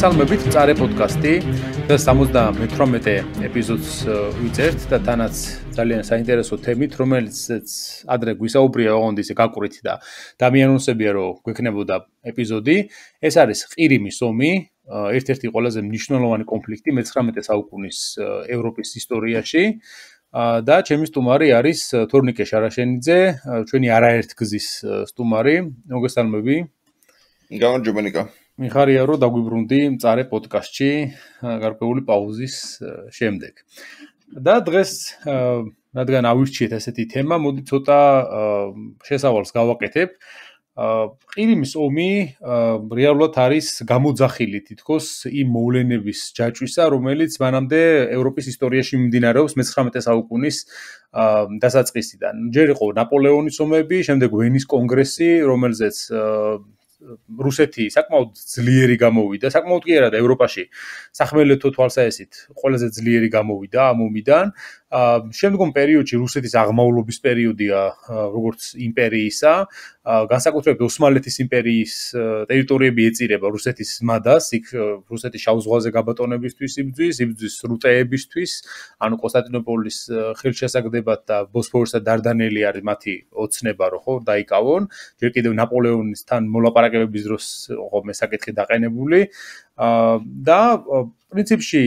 გესალმებით წარე პოდკასტი და 78-ე ეპიზოდს ვიწერთ და თანაც ძალიან საინტერესო თემით, რომელიცაც ადრე გვისაუბრია ოღონდ ისე გაკურით და დამიანონსებია რომ გვექნებოდა ეპიზოდი. ეს არის ყირიმის ომი, ერთ-ერთი ყველაზე მნიშვნელოვანი კონფლიქტი მე-19 საუკუნის ევროპის ისტორიაში. და ჩემი სტუმარი არის თორნიკე შარაშენიძე, ჩვენი არაერთგზის სტუმარი. მოგესალმები. გამარჯობა, ნიკო. მიხარია რომ დაგვიბრუნდი მწარე პოდკასტში გარკვეული პაუზის შემდეგ. და დღეს რადგან ავირჩიეთ ასეთი თემა, მოდი ცოტა შესავალს გავაკეთებ. ყირიმის ომი რეალურად არის გამოძახილი თითქოს იმ მოვლენების ჯაჭვისა, რომელიც მანამდე ევროპის ისტორიაში მიმდინარეობს მე-19 საუკუნის დასაწყისიდან. ჯერ იყო ნაპოლეონის ომები, შემდეგ ვენის კონგრესი, რომელზეც რუსეთი საკმაოდ ძლიერი გამოვიდა, საკმაოდ კი არა და ევროპაში სახმელეთო თვალსაზრისით ყველაზე ძლიერი გამოვიდა ამ ომიდან, შემდგომ პერიოდში რუსეთის აღმავლობის პერიოდია როგორც იმპერიისა განსაკუთრებით ოსმალეთის იმპერიის ტერიტორიები ეწირება რუსეთის მადას იქ რუსეთის შავ ზღვაზე გაბატონებისთვის იბძვის იბძვის რუტეებისთვის ანუ კონსტანტინოპოლის ხელშესაგდებად და ბოსფორსა დარდანელი არის მათი ოცნება რომ ხო დაიკავონ ჯერ კიდევ ნაპოლეონისთან მოლაპარაკებების დროს ხო მე საკითხი დაყენებული და პრინციპში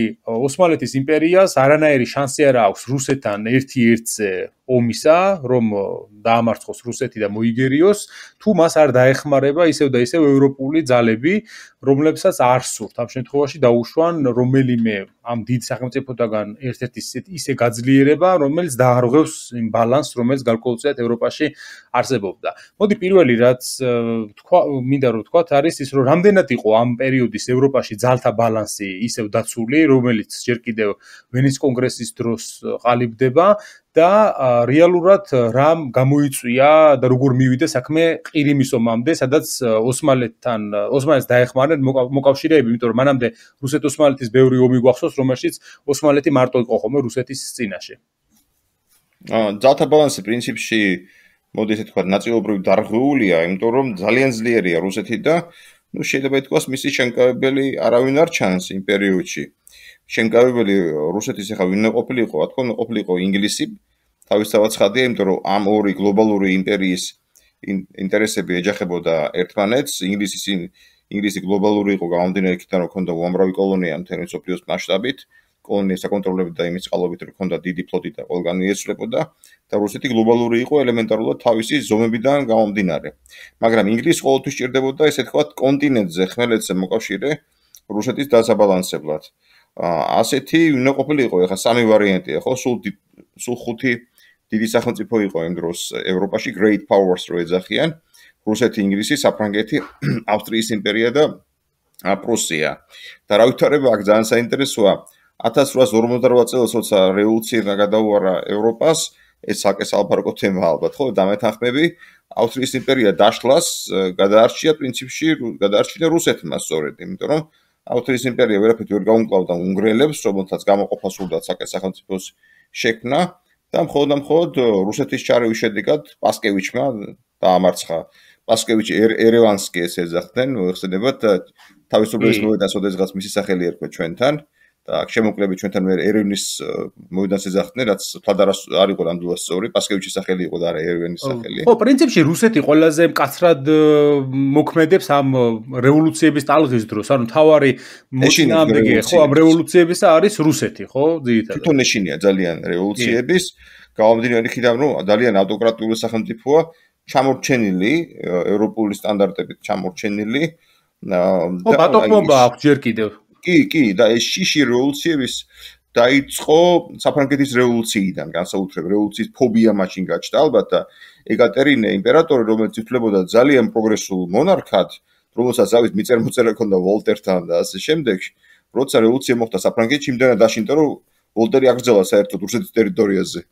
ოსმალეთის იმპერიას არანაირი შანსი არ აქვს რუსეთთან ერთ-ერთზე ომისა, რომ დაამარცხოს რუსეთი და მოიგერიოს, თუ მას არ დაეხმარება ისევ და ისევ ევროპული ძალები, რომლებსაც არ სურთ ამ შემთხვევაში დაუშვან რომელიმე ამ დიდ სახელმწიფოდან ერთ-ერთი ისე გაძლიერება, რომელიც დაარღვევს იმ ბალანსს, რომელიც გარკვეულწილად ევროპაში არსებობდა. მოდი პირველი რაც თქვა, მინდა რომ თქვათ, არის ის, რომ რამდენად იყო ამ პერიოდის ევროპა ეროვნებაში ძალთა ბალანსი ისევ დაცული, რომელიც ჯერ კიდევ ვენის კონგრესის დროს ყალიბდება და რეალურად რამ გამოიწვია და როგორ მივიდა საქმე ყირიმის ომამდე, სადაც ოსმალეთთან ოსმალეთს დაეხმარნენ მოკავშირეები, იმიტომ რომ მანამდე რუსეთ-ოსმალეთის ბევრი ომი გვახსოვს, რომელშიც ოსმალეთი მარტო იყო ხოლმე რუსეთის წინაშე. აა ძალთა ბალანსი პრინციპში მოდი ესე თქვა, ნაციონალური დარღვეულია, იმიტომ რომ ძალიან ძლიერია რუსეთი და ну შეიძლება ითქვას მისი შენკავებელი არავინ არ ჩანს იმ პერიოდში შენკავებელი რუსეთის ახლა ვინ ყოფილიყო რა თქმა უნდა ყოფილიყო ინგლისი თავისთავად ხადია იმიტომ რომ ამ ორი გლობალური იმპერიის ინტერესები ეჯახებოდა ერთმანეთს ინგლისის ინგლისი გლობალური იყო გამამდინარე იქიდან რომ ქონდა უამრავი კოლონია მთელი სოფლიოს მასშტაბით კოლონიას აკონტროლებდა და იმის წყალობით რომ ქონდა დიდი ფლოტი და ყველგან ეცვლებოდა და რუსეთი გლობალური იყო ელემენტარულად თავისი ზომებიდან გამომდინარე. მაგრამ ინგლისი ყოველთვის ჭირდებოდა ესე თქვა კონტინენტზე ხმელეთზე მოკავშირე რუსეთის დასაბალანსებლად. ასეთი უნდა ყოფილიყო ახლა სამი ვარიანტია, ხო? სულ სულ ხუთი დიდი სახელმწიფო იყო იმ დროს ევროპაში great powers რო ეძახიან. რუსეთი, ინგლისი, საფრანგეთი, ავსტრიის იმპერია და პრუსია. და რა ვითარება აქ ძალიან საინტერესოა. 1848 წელს როცა რევოლუცია გადაუარა ევროპას, ეს საკეს ალფარკო თემა ალბათ ხო დამეთანხმები ავსტრიის იმპერია დაშლას გადაარჩია პრინციპში გადაარჩინა რუსეთმა სწორედ იმიტომ რომ ავსტრიის იმპერია ვერაფერი ვერ გაუმკლავდა უნგრელებს რომელთაც გამოყოფა სულდა საკეს სახელმწიფოს შექმნა და მხოლოდ და მხოლოდ რუსეთის ჩარევის შედეგად პასკევიჩმა დაამარცხა პასკევიჩი ერევანსკი ეს ეძახდნენ ხსენებათ თავისუფლების მოედანს ოდესღაც მისი სახელი ერქვა ჩვენთან და აქ შემოკლებით ჩვენთან მე ერევნის მოედანზე ზახდნენ რაც თადარა არ იყო ნამდვილად სწორი პასკევიჩის სახელი იყო და არა ერევნის სახელი ხო პრინციპში რუსეთი ყველაზე მკაცრად მოქმედებს ამ რევოლუციების ტალღის დროს ანუ თავარი მოშინაბეგი ხო ამ რევოლუციების არის რუსეთი ხო ძირითადად თვითონ ეშინია ძალიან რევოლუციების გამომდინარე ხიდან რომ ძალიან ავტოკრატიული სახელმწიფოა ჩამორჩენილი ევროპული სტანდარტებით ჩამორჩენილი და ბატონობა აქვს ჯერ კიდევ კი კი და ეს შიში რევოლუციების დაიწყო საფრანგეთის რევოლუციიდან განსაკუთრებით რევოლუციის ფობია მაშინ გაჩნდა ალბათ და ეკატერინე იმპერატორი რომელიც ითვლებოდა ძალიან პროგრესულ მონარქად როდესაც ავის მიწერმოწერა ჰქონდა ვოლტერთან და ასე შემდეგ როცა რევოლუცია მოხდა საფრანგეთში იმდენად დაშინდა რომ ვოლტერი აგრძელა საერთოდ რუსეთის ტერიტორიაზე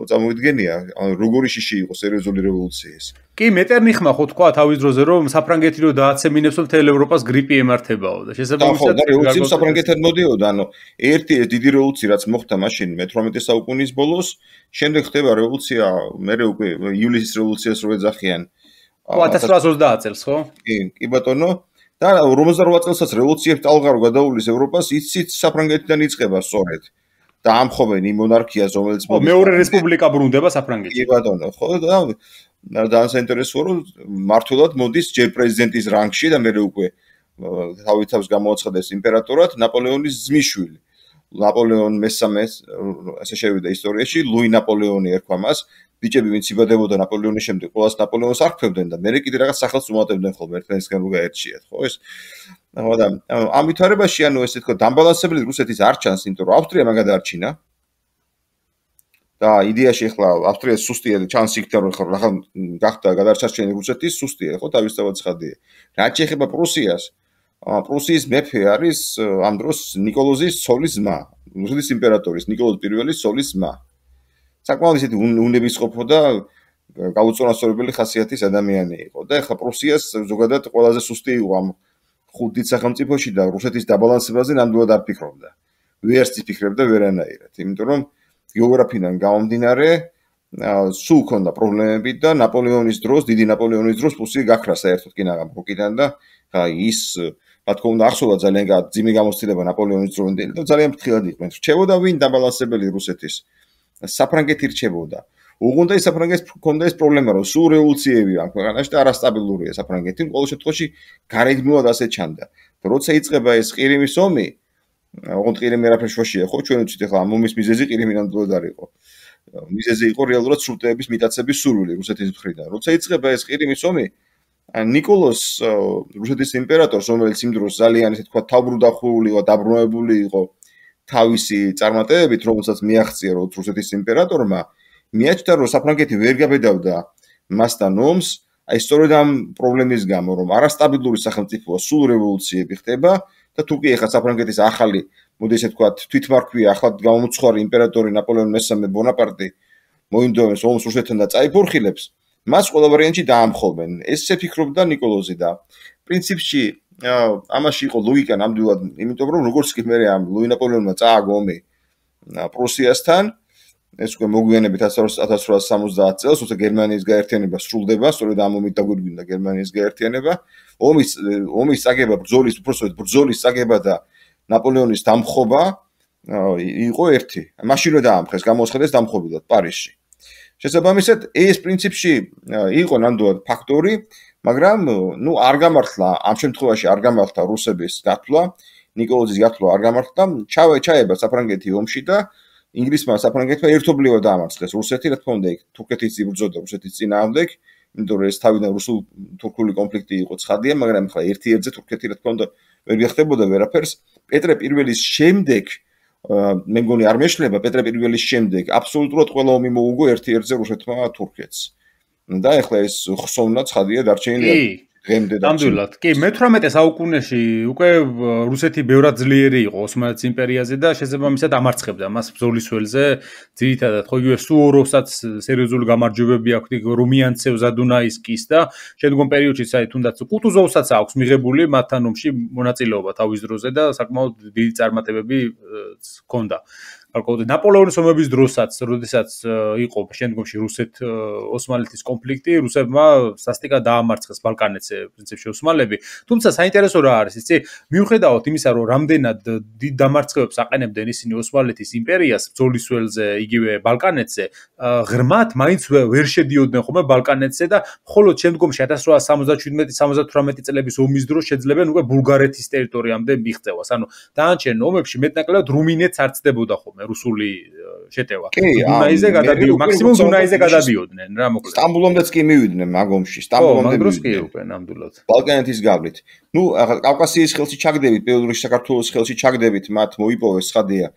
ხო წარმოვიდგენია როგორი შიში იყო სერიოზული რევოლუცია ეს კი მეტერნიხმა ხო თქვა თავის დროზე რომ საფრანგეთი რო დააცემინებსო მთელ ევროპას გრიპი ემართებაო და შესაბამისად რევოლუცია საფრანგეთთან მოდიოდა ანუ ერთი ეს დიდი რევოლუცია რაც მოხდა მაშინ მე-18 საუკუნის ბოლოს შემდეგ ხდება რევოლუცია მერე უკვე ივლისის რევოლუციას როგორ ეძახიან 1830 წელს ხო კი კი ბატონო და 58 წელსაც რევოლუციებს ტალღარო გადაულის ევროპას იცით საფრანგეთიდან იწყება სწორედ და ამხობენ იმ მონარქიას, რომელიც მოგვიწევს. მეორე რესპუბლიკა ბრუნდება საფრანგეთში. კი ბატონო, ხო და და საინტერესოა რომ მართლად მოდის ჯერ პრეზიდენტის რანგში და მეორე უკვე თავითავს გამოაცხადეს იმპერატორად ნაპოლეონის ძმისშვილი. ნაპოლეონ მესამეს ესე შევიდა ისტორიაში, ლუი ნაპოლეონი ერქვა მას ბიჭები ვინც იბადებოდა ნაპოლეონის შემდეგ, ყოველს ნაპოლეონს აღფევდნენ და მე კიდე რაღაც სახელს უმატებდნენ ხოლმე ერთმანეთისგან უკვე ერთშიათ, ხო ეს? ნუ და ამითარებაში ანუ ესე თქო დამბალანსებელი რუსეთის არ ჩანს, იმიტომ რომ ავსტრია მაგადარჩინა. და იდეაში ეხლა ავსტრია სუსტია და ჩანს იქ და რომ ეხლა რაღაც გახდა გადარჩენილი რუსეთის სუსტია, ხო თავისთავად ცხადია. რა შეიძლება პრუსიას? პრუსიის მეფე არის ამ დროს نيكოლოზის ძმა, რუსეთის იმპერატორის نيكოლოზ პირველის ძმა, საკმაოდ ისეთი უნებისყოფო და გაუწონასწორებელი ხასიათის ადამიანი იყო და ეხლა პრუსიას ზოგადად ყველაზე სუსტი უამ ხუთი სახელმწიფოში და რუსეთის დაბალანსებაზე ნამდვილად არ ფიქრობდა. ვერც ფიქრობდა ვერანაირად, იმიტომ რომ გეოგრაფიდან გამომდინარე სულ ქონდა პრობლემები და ნაპოლეონის დროს, დიდი ნაპოლეონის დროს პრუსია გაქრა საერთოდ კინაღამ ბოკიდან და ის რა თქმა უნდა ახსოვა ძალიან კარგი ძიმი გამოცდილება ნაპოლეონის დროინდელი და ძალიან ფრთხილად იყვნენ. რჩებოდა ვინ დაბალანსებელი რუსეთის საფრანგეთი რჩებოდა. უგუნდა ის საფრანგეთს ჰქონდა ეს პრობლემა, რომ სულ რევოლუციები ამ ქვეყანაში და არასტაბილურია საფრანგეთი. ყოველ შემთხვევაში გარემოდა ასე ჩანდა. და როცა იწყება ეს ყირიმის ომი, უგუნდ ყირიმი რაფეშოშია, ხო ჩვენ ვიცით ახლა ამ ომის მიზეზი ყირიმი ნამდვილად არისო. მიზეზი იყო რეალურად სრუტეების მიტაცების სურვილი რუსეთის მხრიდან. როცა იწყება ეს ყირიმის ომი, ნიკოლოს რუსეთის იმპერატორს, რომელიც იმ დროს ძალიან ისე თქვა თავბრუდახული იყო, დაბრუნებული იყო თავისი წარმატებებით, როდესაც მიაღწია რო რუსეთის იმპერატორმა, მიაჩნდა რომ საფრანგეთი ვერ გაბედავდა მასთან ომს, აი სწორედ ამ პრობლემის გამო, რომ არასტაბილური სახელმწიფოა, სულ რევოლუციები ხდება და თუკი ეხა საფრანგეთის ახალი, მოდი ესე ვთქვათ, თვითმარქვია ახლად გამოუცხარი იმპერატორი ნაპოლეონ მესამე ბონაპარტი მოინდომებს ომს რუსეთთან და წაიფორხილებს, მას ყველა ვარიანტში დაამხობენ. ესე ფიქრობდა نيكოლოზი და პრინციპში ამაში იყო ლოგიკა ნამდვილად, იმიტომ რომ როგორც კი მე რე ამ ლუი ნაპოლეონმა წააგო მე პრუსიასთან ეს უკვე მოგვიანებით 1870 წელს, თუმცა გერმანიის გაერთიანება სრულდება, სწორედ ამ მომენტ დაგვირგვინდა გერმანიის გაერთიანება. ომის ომის წაგება, ბრძოლის უბრალოდ ბრძოლის წაგება და ნაპოლეონის დამხობა იყო ერთი. მაშინვე დაამხეს, გამოცხადეს დამხობილად პარიზში. შესაბამისად, ეს პრინციპში იყო ნამდვილად ფაქტორი, მაგრამ ნუ არ გამართლა ამ შემთხვევაში არ გამართლა რუსების გათვლა ნიკოლოზის გათვლა არ გამართლა და ჩავე ჩაება საფრანგეთი ომში და ინგლისმა საფრანგეთმა ერთობლივად დაამარცხეს რუსეთი რა თქმა უნდა იქ თურქეთის ძიბრძოდა რუსეთის წინააღმდეგ იმიტომ რომ ეს თავიდან რუსულ თურქული კონფლიქტი იყო ცხადია მაგრამ ახლა ერთი ერთზე თურქეთი რა თქმა უნდა ვერ გახდებოდა ვერაფერს პეტრე პირველის შემდეგ მე მგონი არ მეშლება პეტრე პირველის შემდეგ აბსოლუტურად ყველა ომი მოუგო ერთი ერთზე რუსეთმა თურქეთს და ეხლა ეს ხსოვნა ცხადია დარჩენილია დღემდე და ნამდვილად კი მე-18 საუკუნეში უკვე რუსეთი ბევრად ძლიერი იყო ოსმალეთის იმპერიაზე და შესაბამისად ამარცხებდა მას ბზოლისველზე ძირითადად ხო იგივე სუოროვსაც სერიოზული გამარჯვებები აქვს რუმიანცევ ზადუნაისკის და შემდგომ პერიოდში საერთოდ თუნდაც კუტუზოვსაც აქვს მიღებული მათანომში მონაწილეობა თავის დროზე და საკმაოდ დიდი წარმატებები ჰქონდა გარკვეული ნაპოლეონის ომების დროსაც, როდესაც იყო შემდგომში რუსეთ-ოსმალეთის კონფლიქტი, რუსებმა სასტიკა დაამარცხეს ბალკანეთს პრინციპში ოსმალები. თუმცა საინტერესო რა არის, იცი? მიუხედავად იმისა, რომ რამდენად დიდ დამარცხებებს აყენებდნენ ისინი ოსმალეთის იმპერიას ბრძოლისველზე, იგივე ბალკანეთზე, ღრმად მაინც ვერ შედიოდნენ ხოლმე ბალკანეთზე და მხოლოდ შემდგომში 1877-78 წლების ომის დროს შეძლებენ უკვე ბულგარეთის ტერიტორიამდე მიღწევას. ანუ დაანჩენ ომებში მეტნაკლებად რუმინეთს არცდებოდა ხოლმე რუსული შეტევა. დუნაიზე გადადიო, მაქსიმუმ დუნაიზე გადადიოდნენ რა მოკლედ. სტამბულომდეც კი მივიდნენ მაგომში, სტამბულომდე მივიდნენ ნამდვილად. ბალკანეთის გავლით. ნუ ახლა კავკასიის ხელში ჩაგდებით, პირველ რიგში საქართველოს ხელში ჩაგდებით, მათ მოიპოვეს ხადია.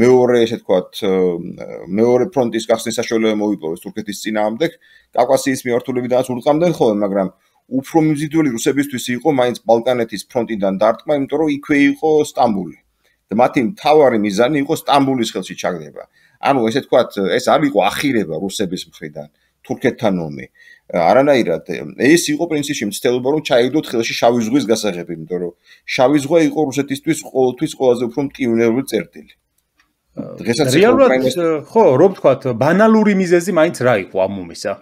მეორე ესე თქვათ მეორე ფრონტის გახსნის საშუალება მოიპოვეს თურქეთის ძინაამდეკ კავკასიის მიმართულებიდანაც ურწამდნენ ხოლმე მაგრამ უფრო მიზიდველი რუსებისთვის იყო მაინც ბალკანეთის ფრონტიდან დარტყმა იმიტომ რომ იქვე იყო სტამბული და მათი მთავარი მიზანი იყო სტამბულის ხელში ჩაგდება. ანუ ესე თქვა, ეს არ იყო ახირება რუსების მხრიდან თურქეთთან ომი. არანაირად ეს იყო პრინციპში მცდელობა რომ ჩაიგდოთ ხელში შავი ზღვის გასაღები, იმიტომ რომ შავი ზღვა იყო რუსეთისთვის ყოველთვის ყველაზე უფრო მტკივნეული წერტილი. დღესაც ხო, რომ თქვა, ბანალური მიზეზი მაინც რა იყო ამ მომისა?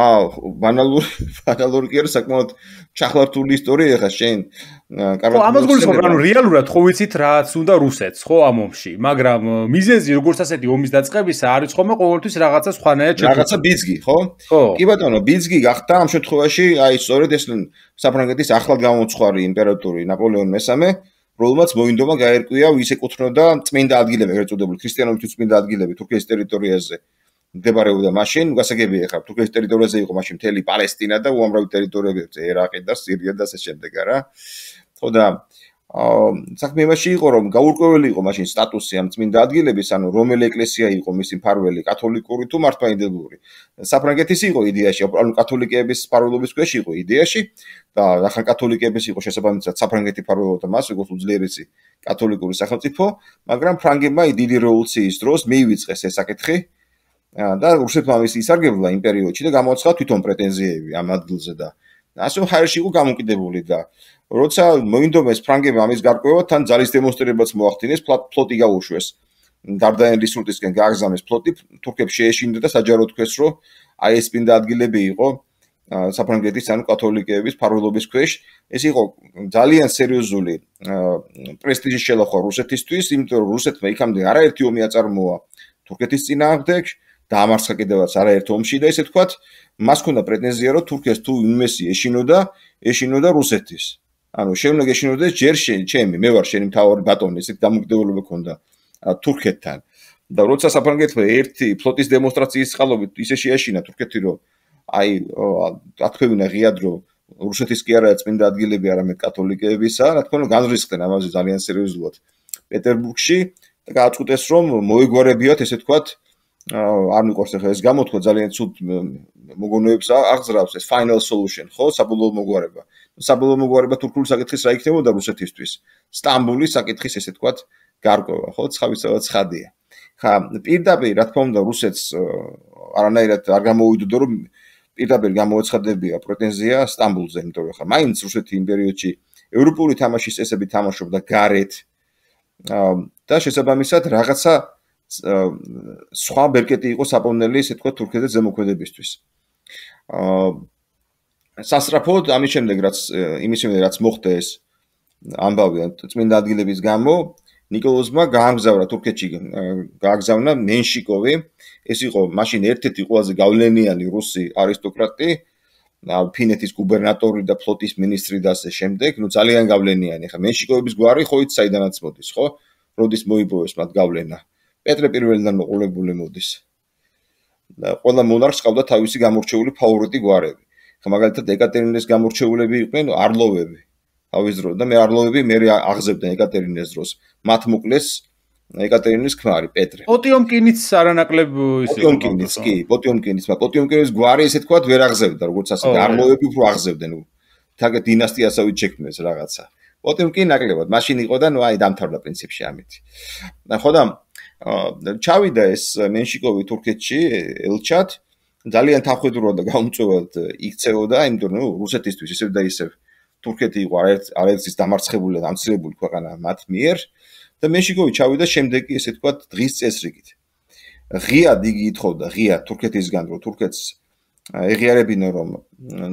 აა ბანალური ბანალური კი არა საკმაოდ ჩახლართული ისტორია ეხა შენ კარგად ხო ამას გულისხმობ რა ნუ რეალურად ხო ვიცით რაც უნდა რუსეთს ხო ამ ომში მაგრამ მიზეზი როგორც ასეთი ომის დაწყებისა არის ხომა ყოველთვის რაღაცა სხვანაირად შეიძლება რაღაცა ბიძგი ხო კი ბატონო ბიძგი გახდა ამ შემთხვევაში აი სწორედ ეს საფრანგეთის ახლად გამოცხარი იმპერატორი ნაპოლეონ მესამე რომელმაც მოინდომა გაერკვია ვის ეკუთვნოდა წმინდა ადგილები ეგრეთ წოდებული ქრისტიანობის წმინდა ადგილები თურქეთის ტერიტორიაზე მდებარეობდა მაშინ, გასაგები ეხლა თურქეთის ტერიტორიაზე იყო მაშინ მთელი პალესტინა და უამრავი ტერიტორიები, ერაყი და სირია და ასე შემდეგ არა. ხო და აა საქმე იმაში იყო რომ გაურკვეველი იყო მაშინ სტატუსი ამ წმინდა ადგილების, ანუ რომელი ეკლესია იყო მისი მფარველი, კათოლიკური თუ მართლმადიდებლური. საფრანგეთის იყო იდეაში, ანუ კათოლიკეების მფარველობის ქვეშ იყო იდეაში და ახალ კათოლიკეების იყო შესაბამისად საფრანგეთი მფარველობდა მას, როგორც უძლიერესი კათოლიკური სახელმწიფო, მაგრამ ფრანგებმა დიდი რევოლუციის დროს მიივიწყეს ეს საკითხი. აა და რუსეთმა ის ისარგებლა იმ პერიოდში და გამოაცხადა თვითონ პრეტენზიები ამ ადგილზე და ასე რომ ჰაერში იყო გამოკიდებული და როცა მოინდომეს ფრანგებმა ამის გარკვევა თან ძალის დემონსტრებაც მოახდინეს ფლოტი გაუშვეს დარდანელ რესურსისგან გააგზავნეს ფლოტი თურქებს შეეშინდა და საჯარო თქვეს რომ აი ეს წინ დაადგილები იყო საფრანგეთის ანუ კათოლიკეების ფარველობის ქვეშ ეს იყო ძალიან სერიოზული პრესტიჟის შელახვა რუსეთისთვის იმიტომ რომ რუსეთმა იქამდე არაერთი ომი აწარმოა თურქეთის წინააღმდეგ დაამარცხა კიდევაც არაერთი ომში და ესე თქვათ, მას ქონდა პრეტენზია, რომ თურქეს თუ ინვესი ეშინოდა, ეშინოდა რუსეთის. ანუ შეიძლება ეშინოდა ჯერ შეიძლება მე ვარ შენი მთავარი ბატონი, ესეთ დამოკიდებულება ქონდა თურქეთთან. და როცა საფრანგეთმა ერთი ფლოტის დემონსტრაციის წყალობით ისე შეაშინა თურქეთი, რომ აი ათქვევინა ღიადრო რუსეთის კი არაა წმინდა ადგილები არამედ კათოლიკეებისა, რა თქმა უნდა განრისხდნენ ამაზე ძალიან სერიოზულად პეტერბურგში და გააჩუტეს რომ მოეგوارებიათ ესე თქვათ არ მიყვარს ახლა ეს გამოთქვა ძალიან ცუდ მოგონებს აღძრავს ეს final solution ხო საბოლოო მოგვარება საბოლოო მოგვარება თურქული საკითხის რა იქნებოდა რუსეთისთვის სტამბოლის საკითხის ესე თქვა გარკვევა ხო ცხავისაა ცხადია ხა პირდაპირ რა თქმა უნდა რუსეთს არანაირად არ გამოუვიდოდა რომ პირდაპირ გამოაცხადებია პრეტენზია სტამბულზე იმიტომ რომ ხა მაინც რუსეთი იმ პერიოდში ევროპული თამაშის წესები თამაშობდა გარეთ და შესაბამისად რაღაცა სხვა ბერკეტი იყო საპოვნელი, ასე თქვა თურქეთზე ზემოქმედებისთვის. აა სასრაფოდ ამის შემდეგ რაც იმის შემდეგ რაც მოხდა ეს ამბავი წმინდა ადგილების გამო ნიკოლოზმა გაამგზავრა თურქეთში გააგზავნა მენშიკოვი ეს იყო მაშინ ერთ-ერთი ყველაზე გავლენიანი რუსი არისტოკრატი ფინეთის გუბერნატორი და ფლოტის მინისტრი და ასე შემდეგ ნუ ძალიან გავლენიანი ხა მენშიკოვების გვარი ხო იცი საიდანაც მოდის ხო როდის მოიპოვეს მათ გავლენა პეტრე პირველიდან მოყოლებული მოდის. და ყველა მონარქს ყავდა თავისი გამორჩეული ფავორიტი გვარები. ხა მაგალითად ეკატერინეს გამორჩეულები იყვნენ არლოვები. თავის დროს და მე არლოვები მე აღზევდნენ ეკატერინეს დროს. მათ მოკლეს ეკატერინეს ქმარი პეტრე. პოტიომკინიც არანაკლებ ისე. პოტიომკინიც კი, პოტიომკინიც, მაგრამ პოტიომკინის გვარი ესე თქვა ვერ აღზევდა, როგორც ასე და არლოვები უფრო აღზევდნენ. თაგე დინასტიასავით შექმნეს რაღაცა. პოტიომკინი ნაკლებად, მაშინ იყო და ნუ აი დამთავრდა პრინციპში ამით. ნახოთ და ჩავიდა ეს მენშიკოვი თურქეთში ელჩად ძალიან თახვედურად და გამწუხებად იქცეოდა იმიტომ რომ რუსეთისთვის ისევ და ისევ თურქეთი იყო არაერთის დამარცხებული და ამცილებული ქვეყანა მათ მიერ და მენშიკოვი ჩავიდა შემდეგ ესე თქვა დღის წესრიგით ღიად იგი ითხოვდა ღიად თურქეთისგან რომ თურქეთს ეღიარებინა რომ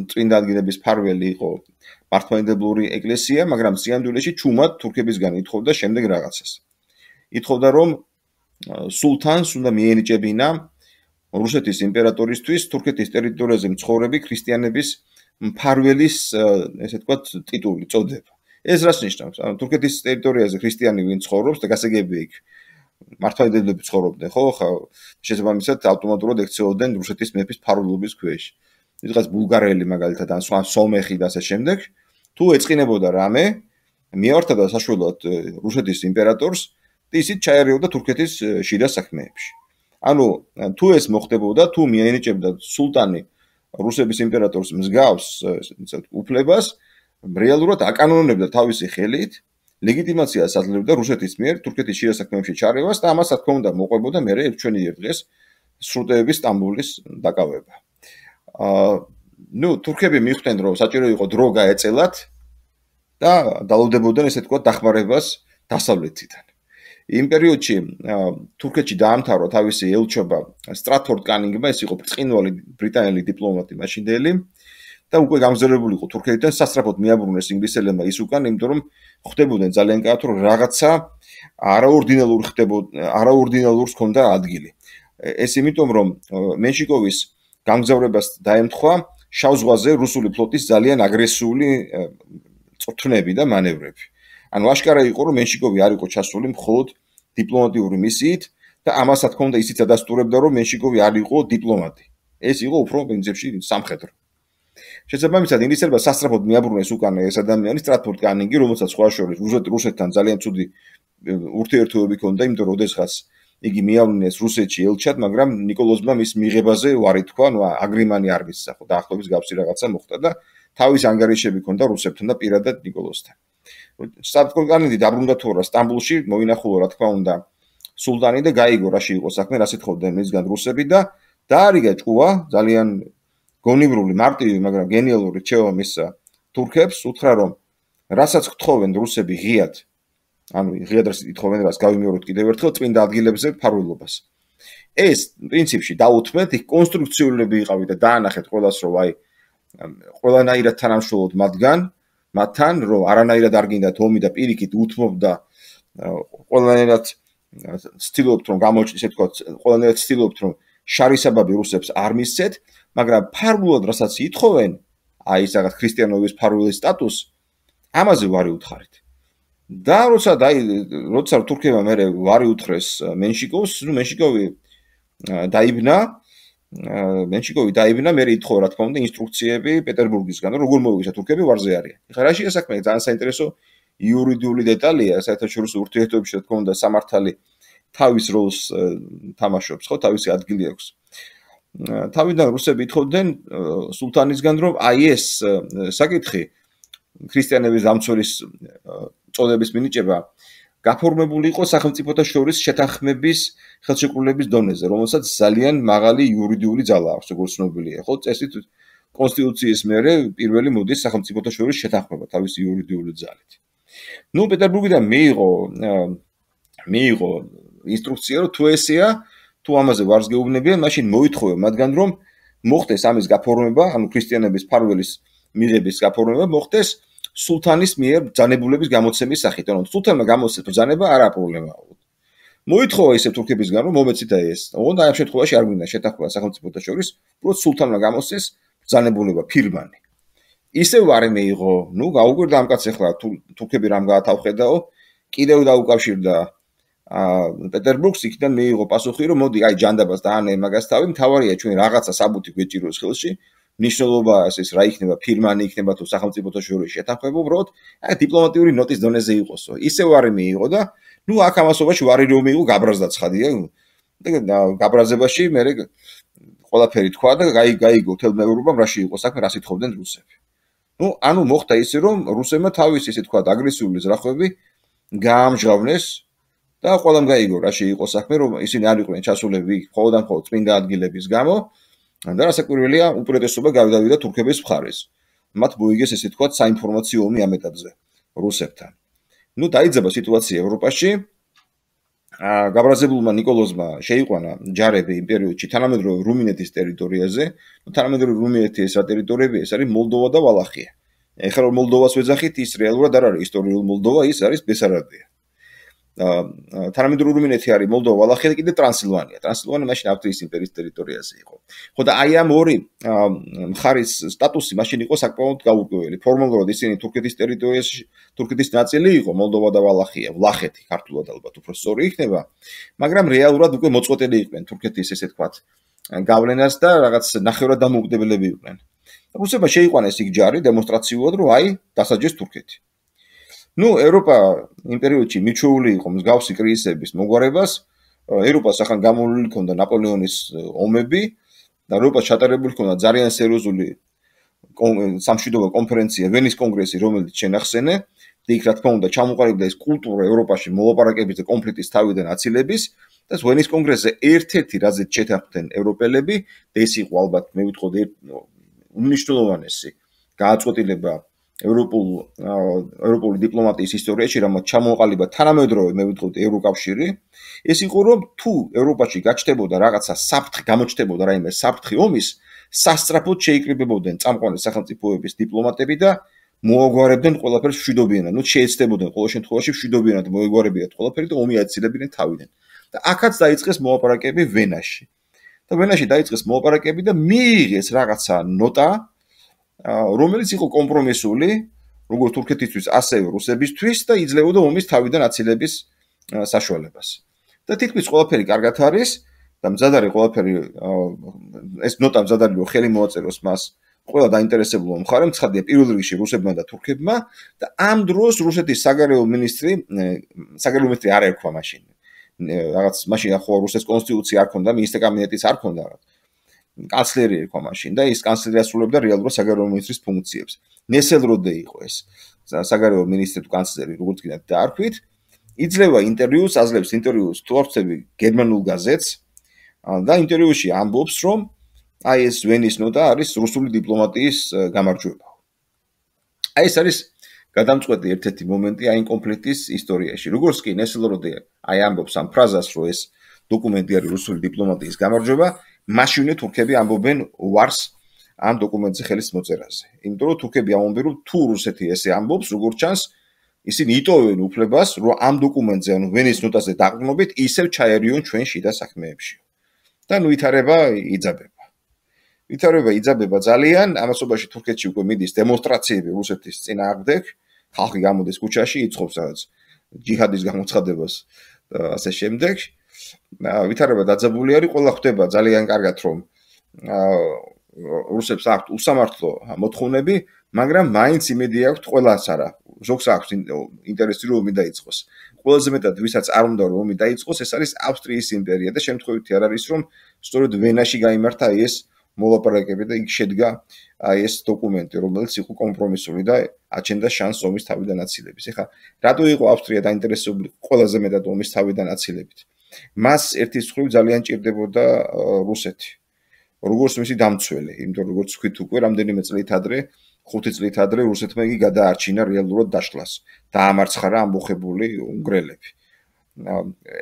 წინ დაგირების ფარველი იყო მართლმადებლური ეკლესია მაგრამ სიანდულეში ჩუმად თურქებისგან ითხოვდა შემდეგ რაღაცას ითხოვდა რომ სულთანს უნდა მიენიჭებინა რუსეთის იმპერატორისთვის თურქეთის ტერიტორიაზე მცხოვრები ქრისტიანების მფარველის ესე თქვა ტიტული წოდება. ეს რას ნიშნავს? ანუ თურქეთის ტერიტორიაზე ქრისტიანი ვინ ცხოვრობს და გასაგები იქ მართლმადიდებლები ცხოვრობდნენ, ხო? შესაბამისად ავტომატურად ექცეოდნენ რუსეთის მეფის მფარველობის ქვეშ. ვიღაც ბულგარელი მაგალითად ან სომეხი და ასე შემდეგ, თუ ეწინებოდა რამე, მეორთადა საშუალოდ რუსეთის იმპერატორს ისიც ჩაერეოდა თურქეთის შიდა საქმეებში. ანუ თუ ეს მოხდებოდა, თუ მიენიჭებდა სულტანი რუსების იმპერატორს მსგავს, ისე ვთქვათ, უფლებას, რეალურად აკანონებდა თავისი ხელით ლეგიტიმაციას აძლევდა რუსეთის მიერ თურქეთის შიდა საქმეებში ჩარევას და ამას რა თქმა უნდა მოყვებოდა მე ჩვენი დღეს სრუტეების სტამბულის დაკავება. აა ნუ თურქები მიხვდნენ რომ საჭირო იყო დრო გაეწელათ და დაлуდებოდნენ ესე თქვა დახმარებას დასავლეთიდან. იმ პერიოდში თურქეთში დაამთავრა თავისი ელჩობა სტრატფორდ კანინგმა ეს იყო წინვალი ბრიტანელი დიპლომატი მაშინდელი და უკვე გამზრებული იყო თურქეთიდან სასწრაფოდ მიაბრუნეს ინგლისელებმა ის უკან იმიტომ რომ ხდებოდნენ ძალიან კარგად რომ რაღაცა არაორდინალური ხდებოდა არაორდინალურს ქონდა ადგილი ეს იმიტომ რომ მენშიკოვის გამგზავრებას დაემთხვა შავ ზღვაზე რუსული ფლოტის ძალიან აგრესიული წვრთნები და მანევრები. ანუ აშკარა იყო რომ მენშიკოვი არ იყო ჩასული მხოლოდ დიპლომატიური მისიით და ამასა თქმა უნდა ისიც დადასტურებდა რომ მენშიკოვი არ იყო დიპლომატი ეს იყო უფრო პრინციპში სამხედრო შესაბამისად ინგლისელებმა სასწრაფოდ მიაბრუნეს უკანა ეს ადამიანი სტრატფორდ კანინგი რომელსაც სხვა შორის რუსეთთან ძალიან ცუდი ურთიერთობები ჰქონდა იმიტომ რომ ოდესღაც იგი მიავლინეს რუსეთში ელჩად მაგრამ نيكოლოზმა მის მიღებაზე ვარი თქვა ნუ აგრიმანი არ მისცა ხო დაახლოების გაფსი რაღაცა მოხდა და თავის ანგარიშები ჰქონდა რუსებთან და პირადად نيكოლოსთან სტატკოგანიდი დაბრუნდა თურა სტამბულში მოინახულა რა თქმა უნდა სულდანი და გაიგო რა შეიძლება იყოს საქმე რა სიტყვდნენ მისგან რუსები და დაარიგა ჭუა ძალიან გონივრული მარტივი მაგრამ გენიალური ჩევა მისა თურქებს უთხრა რომ რასაც გთხოვენ რუსები ღიად ანუ ღიად რას ითხოვენ რას გავიმეოროთ კიდევ ერთხელ წმინდა ადგილებზე ფარველობას ეს პრინციპში დაუთმეთ იქ კონსტრუქციულები იყავით და დაანახეთ ყველას რომ აი ყველანაირად თანამშრომლოთ მათგან მათთან, რომ არანაირად არ გინდათ ომი და პირიქით უთმობდა ყველანაირად ცდილობთ რომ გამოჩნდეს, ეს თქო, ყველანაირად ცდილობთ რომ შარისაბაბი რუსებს არ მისცეთ, მაგრამ ფარულად რასაც ითხოვენ, აი ეს რაღაც ქრისტიანობის ფარულის სტატუს, ამაზე ვარი უთხარით. და როცა დაი როცა თურქებმა მე ვარი უთხრეს მენშიკოვს, ნუ მენშიკოვი დაიბნა მენჩიკოვი დაიბინა, მე ეთქო რა თქმა უნდა ინსტრუქციები პეტერბურგისგან, რომ როგორ მოვიგე თურქები ვარზეარია. ეხლა რა შეიძლება საქმე, ძალიან საინტერესო იურიდიული დეტალია, საერთაშორისო ურთიერთობებში რა თქმა უნდა სამართალი თავის როლს თამაშობს, ხო, თავისი ადგილი აქვს. თავიდან რუსები ეთქოდნენ სულთანისგან, რომ აი ეს საკითხი ქრისტიანების დამცველის წოდების მინიჭება გაფორმებული იყო სახელმწიფოთა შორის შეთანხმების ხელშეკრულების დონეზე, რომელსაც ძალიან მაღალი იურიდიული ძალა აქვს, როგორც ცნობილია, ხო, წესით კონსტიტუციის მერე პირველი მოდის სახელმწიფოთა შორის შეთანხმება თავის იურიდიული ძალით. ნუ პეტერბურგიდან მიიღო მიიღო ინსტრუქცია, რომ თუ ესეა, თუ ამაზე ვარსგეუბნებიან, მაშინ მოითხოვე მათგან, რომ მოხდეს ამის გაფორმება, ანუ ქრისტიანების ფარველის მიღების გაფორმება მოხდეს სულთანის მიერ ძანებულების გამოცემის სახით. ანუ სულთანმა გამოცეს ბრძანება, არა პრობლემაა. მოითხოვა ისე თურქებისგან, რომ მომეცით აი ეს. ოღონ და ამ შემთხვევაში არ გვინდა შეთანხმება სახელმწიფოთა შორის, უბრალოდ სულთანმა გამოცეს ბრძანებულება ფირმანი. ისევ არი მეიღო, ნუ გაუგერდა ამ კაცს ახლა თურქები რამ გაათავხედაო, კიდევ დაუკავშირდა ა პეტერბურგს იქიდან მეიღო პასუხი რომ მოდი აი ჯანდაბას დაანე მაგას თავი მთავარია ჩვენ რაღაცა საბუთი გვეჭიროს ხელში მნიშვნელობა ის რა იქნება ფირმანი იქნება თუ სახელმწიფოთა შორის შეთანხმება უბრალოდ აი დიპლომატიური ნოტის დონეზე იყოსო ისე ვარი მიიღო და ну აქ ამასობაში ვარი რომ მიიღო გაბრაზდა ცხადია და გაბრაზებაში მე ყველაფერი თქვა და აი გაიგო თელ მეურობა რაში იყო საქმე რას ეთხოვდნენ რუსები ну ანუ მოხდა ისე რომ რუსებმა თავის ისე თქვა აგრესიული ზრახვები გაამჟღავნეს და ყველამ გაიგო რაში იყო საქმე რომ ისინი არ იყვნენ ჩასულები ხოლმე და ხოლმე წმინდა ადგილების გამო და რასაკვირველია, უპირატესობა გავიდა თურქების მხარეს. მათ მოიგეს ესე თქვა საინფორმაციო ომი ამ ეტაპზე რუსებთან. ნუ დაიძაბა სიტუაცია ევროპაში. ა გაბრაზებულმა نيكოლოზმა შეიყვანა ჯარები იმ პერიოდში თანამედროვე რუმინეთის ტერიტორიაზე. ნუ თანამედროვე რუმინეთი ესა ტერიტორიები ეს არის მოლდოვა და ვალახია. ეხლა რომ მოლდოვას ვეძახით, ის რეალურად არ არის ისტორიული მოლდოვა, ის არის ბესარაბია. თანამედროვე რუმინეთი არის მოლდოვა, ვალახია კიდე ტრანსილვანია. ტრანსილვანია მაშინ ავსტრიის იმპერიის ტერიტორიაზე იყო. ხო და აი ამ ორი მხარის სტატუსი მაშინ იყო საკმაოდ გაურკვეველი. ფორმალურად ისინი თურქეთის ტერიტორიაში, თურქეთის ნაწილი იყო მოლდოვა და ვალახია, ვლახეთი ქართულად ალბათ უფრო სწორი იქნება, მაგრამ რეალურად უკვე მოწყვეტილი იყვნენ თურქეთის ესე თქვა გავლენას და რაღაც ნახევრად დამოუკიდებლები იყვნენ. რუსებმა შეიყვანეს იქ ჯარი დემონსტრაციულად, რომ აი დასაჯეს თურქეთი. ნუ ევროპა იმ პერიოდში მიჩეული იყო მსგავსი კრიზისების მოგვარებას ევროპას ახან გამოვლილი ჰქონდა ნაპოლეონის ომები და ევროპას ჩატარებული ჰქონდა ძალიან სერიოზული სამშვიდობო კონფერენცია ვენის კონგრესი რომელიც შენახსენე და იქ რა თქმა უნდა ჩამოყალიბდა ეს კულტურა ევროპაში მოლაპარაკების და კონფლიქტის თავიდან აცილების და ვენის კონგრესზე ერთ-ერთი რაზეც შეთანხმდნენ ევროპელები და ეს იყო ალბათ მე ვიტყოდი უნიშნულოვანესი გააწყვეტილება ევროპულ ევროპული დიპლომატიის ისტორიაში რამაც ჩამოყალიბა თანამედროვე მე ვიტყოდი ევროკავშირი ეს იყო რომ თუ ევროპაში გაჩნდებოდა რაღაცა საფრთხე გამოჩნდებოდა რაიმე საფრთხე ომის სასწრაფოდ შეიკრიბებოდნენ წამყვანი სახელმწიფოების დიპლომატები და მოაგوارებდნენ ყველაფერს შვიდობიანად ნუ შეეცდებოდნენ ყოველ შემთხვევაში შვიდობიანად მოეგوارებიათ ყველაფერი და ომი აცილებდნენ თავიდან და აქაც დაიწყეს მოაპარაკები ვენაში და ვენაში დაიწყეს მოაპარაკები და მიიღეს რაღაცა ნოტა რომელიც იყო კომპრომისული, როგორც თურქეთისთვის, ასევე რუსებისთვის და იძლეოდა ომის თავიდან აცილების საშუალებას. და თითქმის ყველაფერი კარგად არის და მზადარი ყველაფერი ეს ნოტა მზადარიო ხელი მოაწეროს მას. ყველა დაინტერესებული მომხარე მცხადია პირველ რიგში რუსებმა და თურქებმა და ამ დროს რუსეთის საგარეო მინისტრი საგარეო მინისტრი არ ერქვა მაშინ. რაღაც მაშინ ახო რუსეთის კონსტიტუცია არ ქონდა, მინისტრ კაბინეტიც არ ქონდა რაღაც. კანცლერი იყო მაშინ და ის კანცლერი ასრულებდა რეალურად საგარეო მინისტრის ფუნქციებს. ნესელროდე იყო ეს საგარეო მინისტრი თუ კანცლერი როგორც კიდე დაარქვით. იძლევა ინტერვიუს, აძლევს ინტერვიუს თურქები გერმანულ გაზეთს და ინტერვიუში ამბობს, რომ აი ეს ვენის ნოტა არის რუსული დიპლომატიის გამარჯვება. აი ეს არის გადამწყვეტი ერთ-ერთი მომენტი აი კონფლიქტის ისტორიაში. როგორც კი ნესელროდე აი ამბობს ამ ფრაზას, რომ ეს დოკუმენტი არის რუსული დიპლომატიის გამარჯვება, მაშინვე თურქები ამბობენ ვარს ამ დოკუმენტზე ხელის მოწერაზე. იმიტომ რომ თურქები ამბობენ რომ თუ რუსეთი ესე ამბობს, როგორც ჩანს, ისინი იტოვენ უფლებას, რომ ამ დოკუმენტზე, ანუ ვენის ნოტაზე დაყრდნობით ისევ ჩაერიონ ჩვენ შიდა საქმეებში. და ნუ ვითარება იძაბება. ვითარება იძაბება ძალიან, ამასობაში თურქეთში უკვე მიდის დემონსტრაციები რუსეთის წინააღმდეგ, ხალხი გამოდის ქუჩაში, იწყობს რაღაც ჯიჰადის გამოცხადებას და ასე შემდეგში. ვითარება დაძაბული არის, ყველა ხვდება ძალიან კარგად, რომ რუსებს აქვს უსამართლო მოთხოვნები, მაგრამ მაინც იმედი აქვს ყველას არა. ზოგს აქვს ინტერესი რომ უმი დაიწყოს. ყველაზე მეტად ვისაც არ უნდა რომ უმი დაიწყოს, ეს არის ავსტრიის იმპერია და შემთხვევით არ არის რომ სწორედ ვენაში გამართა ეს მოლაპარაკები და იქ შედგა აი ეს დოკუმენტი, რომელიც იყო კომპრომისული და აჩენდა შანსს ომის თავიდან აცილების. ეხლა რატო იყო ავსტრია დაინტერესებული ყველაზე მეტად ომის თავიდან აცილებით? მას ერთის ხრივ ძალიან ჭირდებოდა რუსეთი. როგორც მისი დამცველი, იმიტომ რომ როგორც თქვით უკვე რამდენიმე წლით ადრე, 5 წლით ადრე რუსეთმა იგი გადაარჩინა რეალურად დაშლას. დაამარცხა რა ამბოხებული უნგრელები.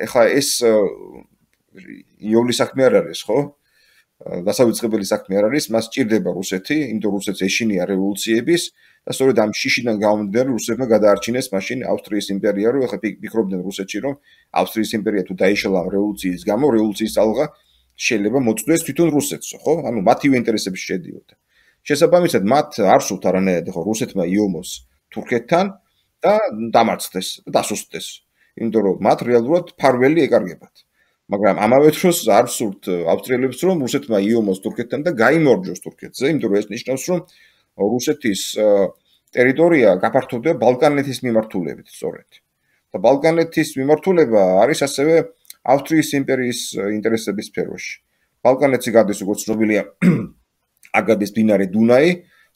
ეხლა ეს იოლის საქმე არ არის, ხო? გასავიწყებელი საქმე არ არის, მას ჭირდება რუსეთი, იმიტომ რუსეთს ეშინია რევოლუციების და სწორედ ამ შიშიდან გამომდინარე რუსებმა გადაარჩინეს მაშინ ავსტრიის იმპერია, რომ ხა ფიქრობდნენ რუსეთში, რომ ავსტრიის იმპერია თუ დაიშალა რევოლუციის გამო, რევოლუციის ალღა შეიძლება მოწდეს თვითონ რუსეთს, ხო? ანუ მათივე ინტერესები შედიოდა. შესაბამისად, მათ არ სულთ არანაირად, ხო, რუსეთმა იომოს თურქეთთან და დამარცხდეს და დასუსტდეს. იმიტომ რომ მათ რეალურად ფარველი ეკარგებათ. მაგრამ ამავე დროს არ ვსურთ ავსტრიელებს რომ რუსეთმა იომოს თურქეთთან და გაიმორჯოს თურქეთზე, იმიტომ რომ ეს ნიშნავს რომ რუსეთის ტერიტორია გაფართოვდება ბალკანეთის მიმართულებით, სწორედ. და ბალკანეთის მიმართულება არის ასევე ავსტრიის იმპერიის ინტერესების სფეროში. ბალკანეთში გადის როგორც ცნობილია აგადის დინარე დუნაი,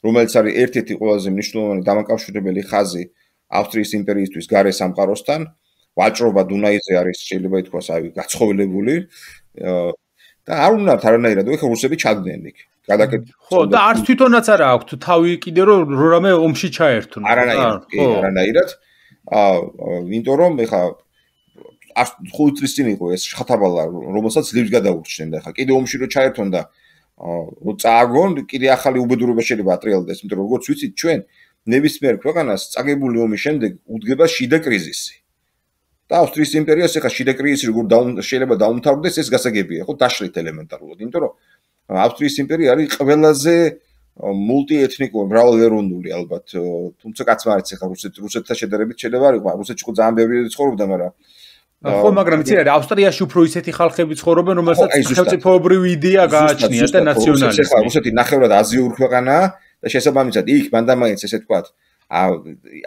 რომელიც არის ერთ-ერთი ყველაზე მნიშვნელოვანი დამაკავშირებელი ხაზი ავსტრიის იმპერიისთვის გარე სამყაროსთან. ვაჭრობა დუნაიზე არის შეიძლება ითქვას აი გაცხოვლებული და არ უნდათ არანაირად ეხა რუსები ჩაგდნენ იქ გადაკეთ ხო და არც თვითონაც არა აქვთ თავი კიდე რომ რამე ომში ჩაერთონ არანაირად კი არანაირად ა იმიტომ რომ ეხა არ ხო წრის წინ იყო ეს ხათაბალა რომელსაც ლივს გადაურჩნენ და ეხა კიდე ომში რომ ჩაერთონ და ო წაგონ კიდე ახალი უბედურება შეიძლება ატრიალდეს იმიტომ რომ როგორც ვიცით ჩვენ ნებისმიერ ქვეყანას წაგებული ომის შემდეგ უდგება შიდა კრიზისი და ავსტრიის იმპერიას ახლა შიდა კრიზისი როგორ შეიძლება დაუმთავრდეს ეს გასაგებია ხო დაშლით ელემენტარულად იმიტომ რომ ავსტრიის იმპერია არის ყველაზე მულტიეთნიკური მრავალეროვნული ალბათ თუმცა კაც მარიც ახლა რუსეთ რუსეთთან შედარებით შეიძლება არ იყოს რუსეთში ხო ძალიან ბევრი ცხოვრობდა მაგრამ ხო მაგრამ იცი რა ავსტრიაში უფრო ისეთი ხალხები ცხოვრობენ რომელსაც სახელმწიფოებრივი იდეა გააჩნია და ნაციონალიზმი ხო ეს ახლა რუსეთი ნახევრად აზიური ქვეყანაა და შესაბამისად იქ მანდამაინც ესე თქვათ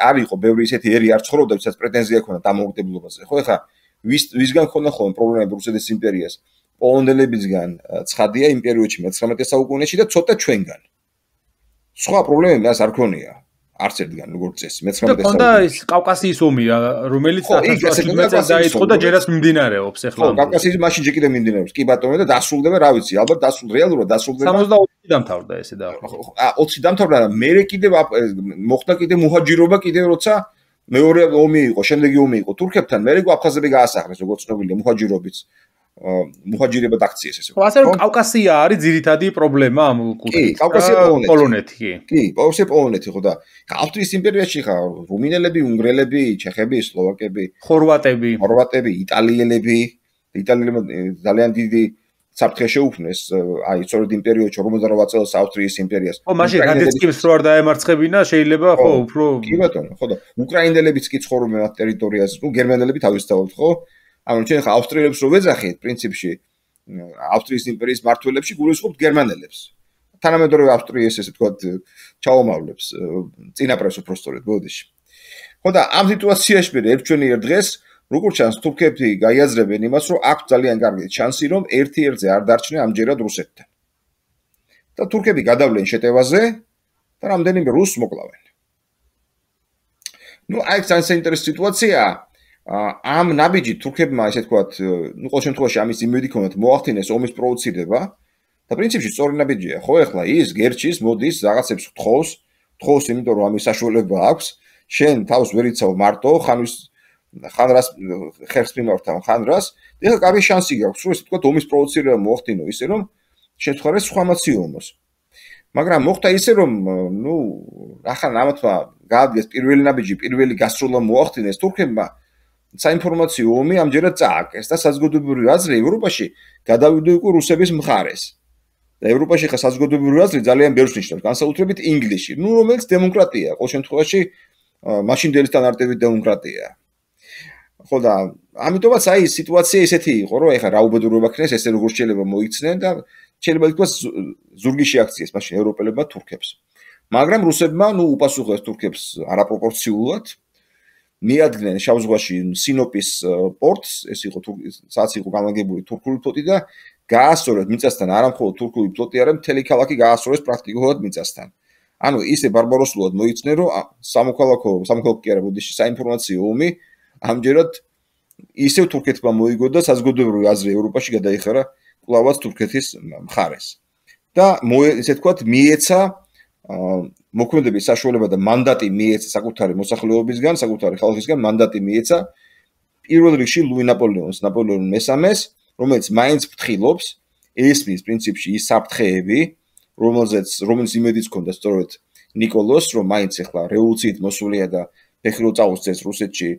არ იყო ბევრი ისეთი ერი არ ცხოვრობდა, ვისაც პრეტენზია ქონდა დამოუკიდებლობაზე. ხო, ეხლა ვის ვისგან ქონდა ხოლმე პრობლემები რუსეთის იმპერიას? პოლონელებისგან, ცხადია იმპერიოში 19 საუკუნეში და ცოტა ჩვენგან. სხვა პრობლემები მას არ ქონია. არც ერთგან როგორც წესი მე-19 საუკუნე. ქონდა ის კავკასიის ომი, რომელიც 1917 წელს დაიწყო და ჯერას მიმდინარეობს ეხლა. ხო, კავკასიის მასში ჯერ კიდე მიმდინარეობს. კი ბატონო და დასრულდება, რა ვიცი, ალბათ დასრულ რეალურად დასრულდება. 68 20 დამთავრდა ესე და ხო 20 დამთავრდა და მე კიდევ მოხდა კიდე მუჰაჯირობა კიდე როცა მეორე ომი იყო შემდეგი ომი იყო თურქებთან მე აფხაზები გაასახლეს როგორც ცნობილი მუჰაჯირობის მუჰაჯირება დაქციეს ესე ხო ასე რომ კავკასია არის ძირითადი პრობლემა ამ კულტურაში კი კავკასია პოლონეთი კი პოლონეთი კი პოლონეთი ხო და ავსტრიის იმპერიაში ხა რუმინელები უნგრელები ჩეხები სლოვაკები ხორვატები ხორვატები იტალიელები იტალიელებმა ძალიან დიდი საფრთხე შეუქმნეს აი სწორედ იმ პერიოდში 58 წელს ავსტრიის იმპერიას. ხო, მაშინ რადეცკიმს რო არ დაემარცხებინა, შეიძლება ხო უფრო კი ბატონო, ხო და უკრაინელებიც კი ცხოვრობენ ამ ტერიტორიაზე, ну გერმანელები თავისთავად, ხო? ანუ ჩვენ ხა ავსტრიელებს რო ვეძახით, პრინციპში ავსტრიის იმპერიის მართველებში გულისხმობთ გერმანელებს. თანამედროვე ავსტრიეს ესე თქვა ჩაომავლებს, წინაპრეს უფრო სწორედ, ბოდიში. ხო და ამ სიტუაციაში მე ერთ ჩვენი ერთ დღეს როგორც ჩანს თურქები გაიაზრებენ იმას, რომ აქვს ძალიან კარგი შანსი, რომ ერთ-ერთზე არ დარჩნენ ამჯერად რუსეთთან. და თურქები გადავლენ შეტევაზე და რამდენიმე რუს მოკლავენ. ну აი ეს ასე ინტერეს სიტუაცია ამ ნაბიჯი თურქებმა ისე თქვათ ну ყოველ შემთხვევაში ამის იმედი ქონათ მოახდინეს ომის პროვოცირება და პრინციპში სწორი ნაბიჯია ხო ეხლა ის გერჩის მოდის რაღაცებს ხთხოვს ხთხოვს იმიტომ რომ ამის საშუალება აქვს შენ თავს ვერიცავ მარტო ხანის ხან რას ხერხს მიმართავ ხან რას და ეხლა კარგი შანსი გაქვს რომ ისე თქვა დომის პროდუცირება მოხდინო ისე რომ შეთხარეს სხვა მასიუმოს მაგრამ მოხდა ისე რომ ნუ ახლა ნამათვა გაადგეს პირველი ნაბიჯი პირველი გასროლა მოახდინეს თურქებმა საინფორმაციო ომი ამჯერად წააკეს და საზოგადოებრივი აზრი ევროპაში გადავიდა უკვე რუსების მხარეს და ევროპაში ხა საზოგადოებრივი აზრი ძალიან ბევრს ნიშნავს განსაკუთრებით ინგლისში ნუ რომელიც დემოკრატია ყოველ შემთხვევაში მაშინდელი სტანდარტები დემოკრატიაა ხო და ამიტომაც აი სიტუაცია ისეთი იყო რომ ეხლა რა უბედურება ქნეს ესე როგორ შეიძლება მოიქცნენ და შეიძლება იყოს ზურგი შეაქციეს მაშინ ევროპელებმა თურქებს მაგრამ რუსებმა ნუ უპასუხეს თურქებს არაპროპორციულად მიადგნენ შავზღვაში სინოპის პორტს ეს იყო სადაც იყო განლაგებული თურქული ფლოტი და გაასწორეს მიწასთან არამხოლოდ თურქული ფლოტი არამედ მთელი ქალაქი გაასწორეს პრაქტიკულად მიწასთან ანუ ისე ბარბაროსულად მოიქცნენ რომ სამოქალაქო სამოქალაქო კი არა ბუდიში საინფორმაციო ომი ამჯერად ისევ თურქეთმა მოიგო და საზოგადოებრივი აზრი ევროპაში გადაიხარა კლავაც თურქეთის მხარეს. და ესე ვთქვათ, მიეცა მოქმედების საშუალება და მანდატი მიეცა საკუთარი მოსახლეობისგან, საკუთარი ხალხისგან მანდატი მიეცა პირველ რიგში ლუი ნაპოლეონს, ნაპოლეონ მესამეს, რომელიც მაინც ფთხილობს ესმის პრინციპში ის საფრთხეები, რომელზეც რომელიც იმედიც ჰქონდა სწორედ ნიკოლოს, რომ მაინც ახლა რევოლუციით მოსულია და ფეხი რო წაუსწეს რუსეთში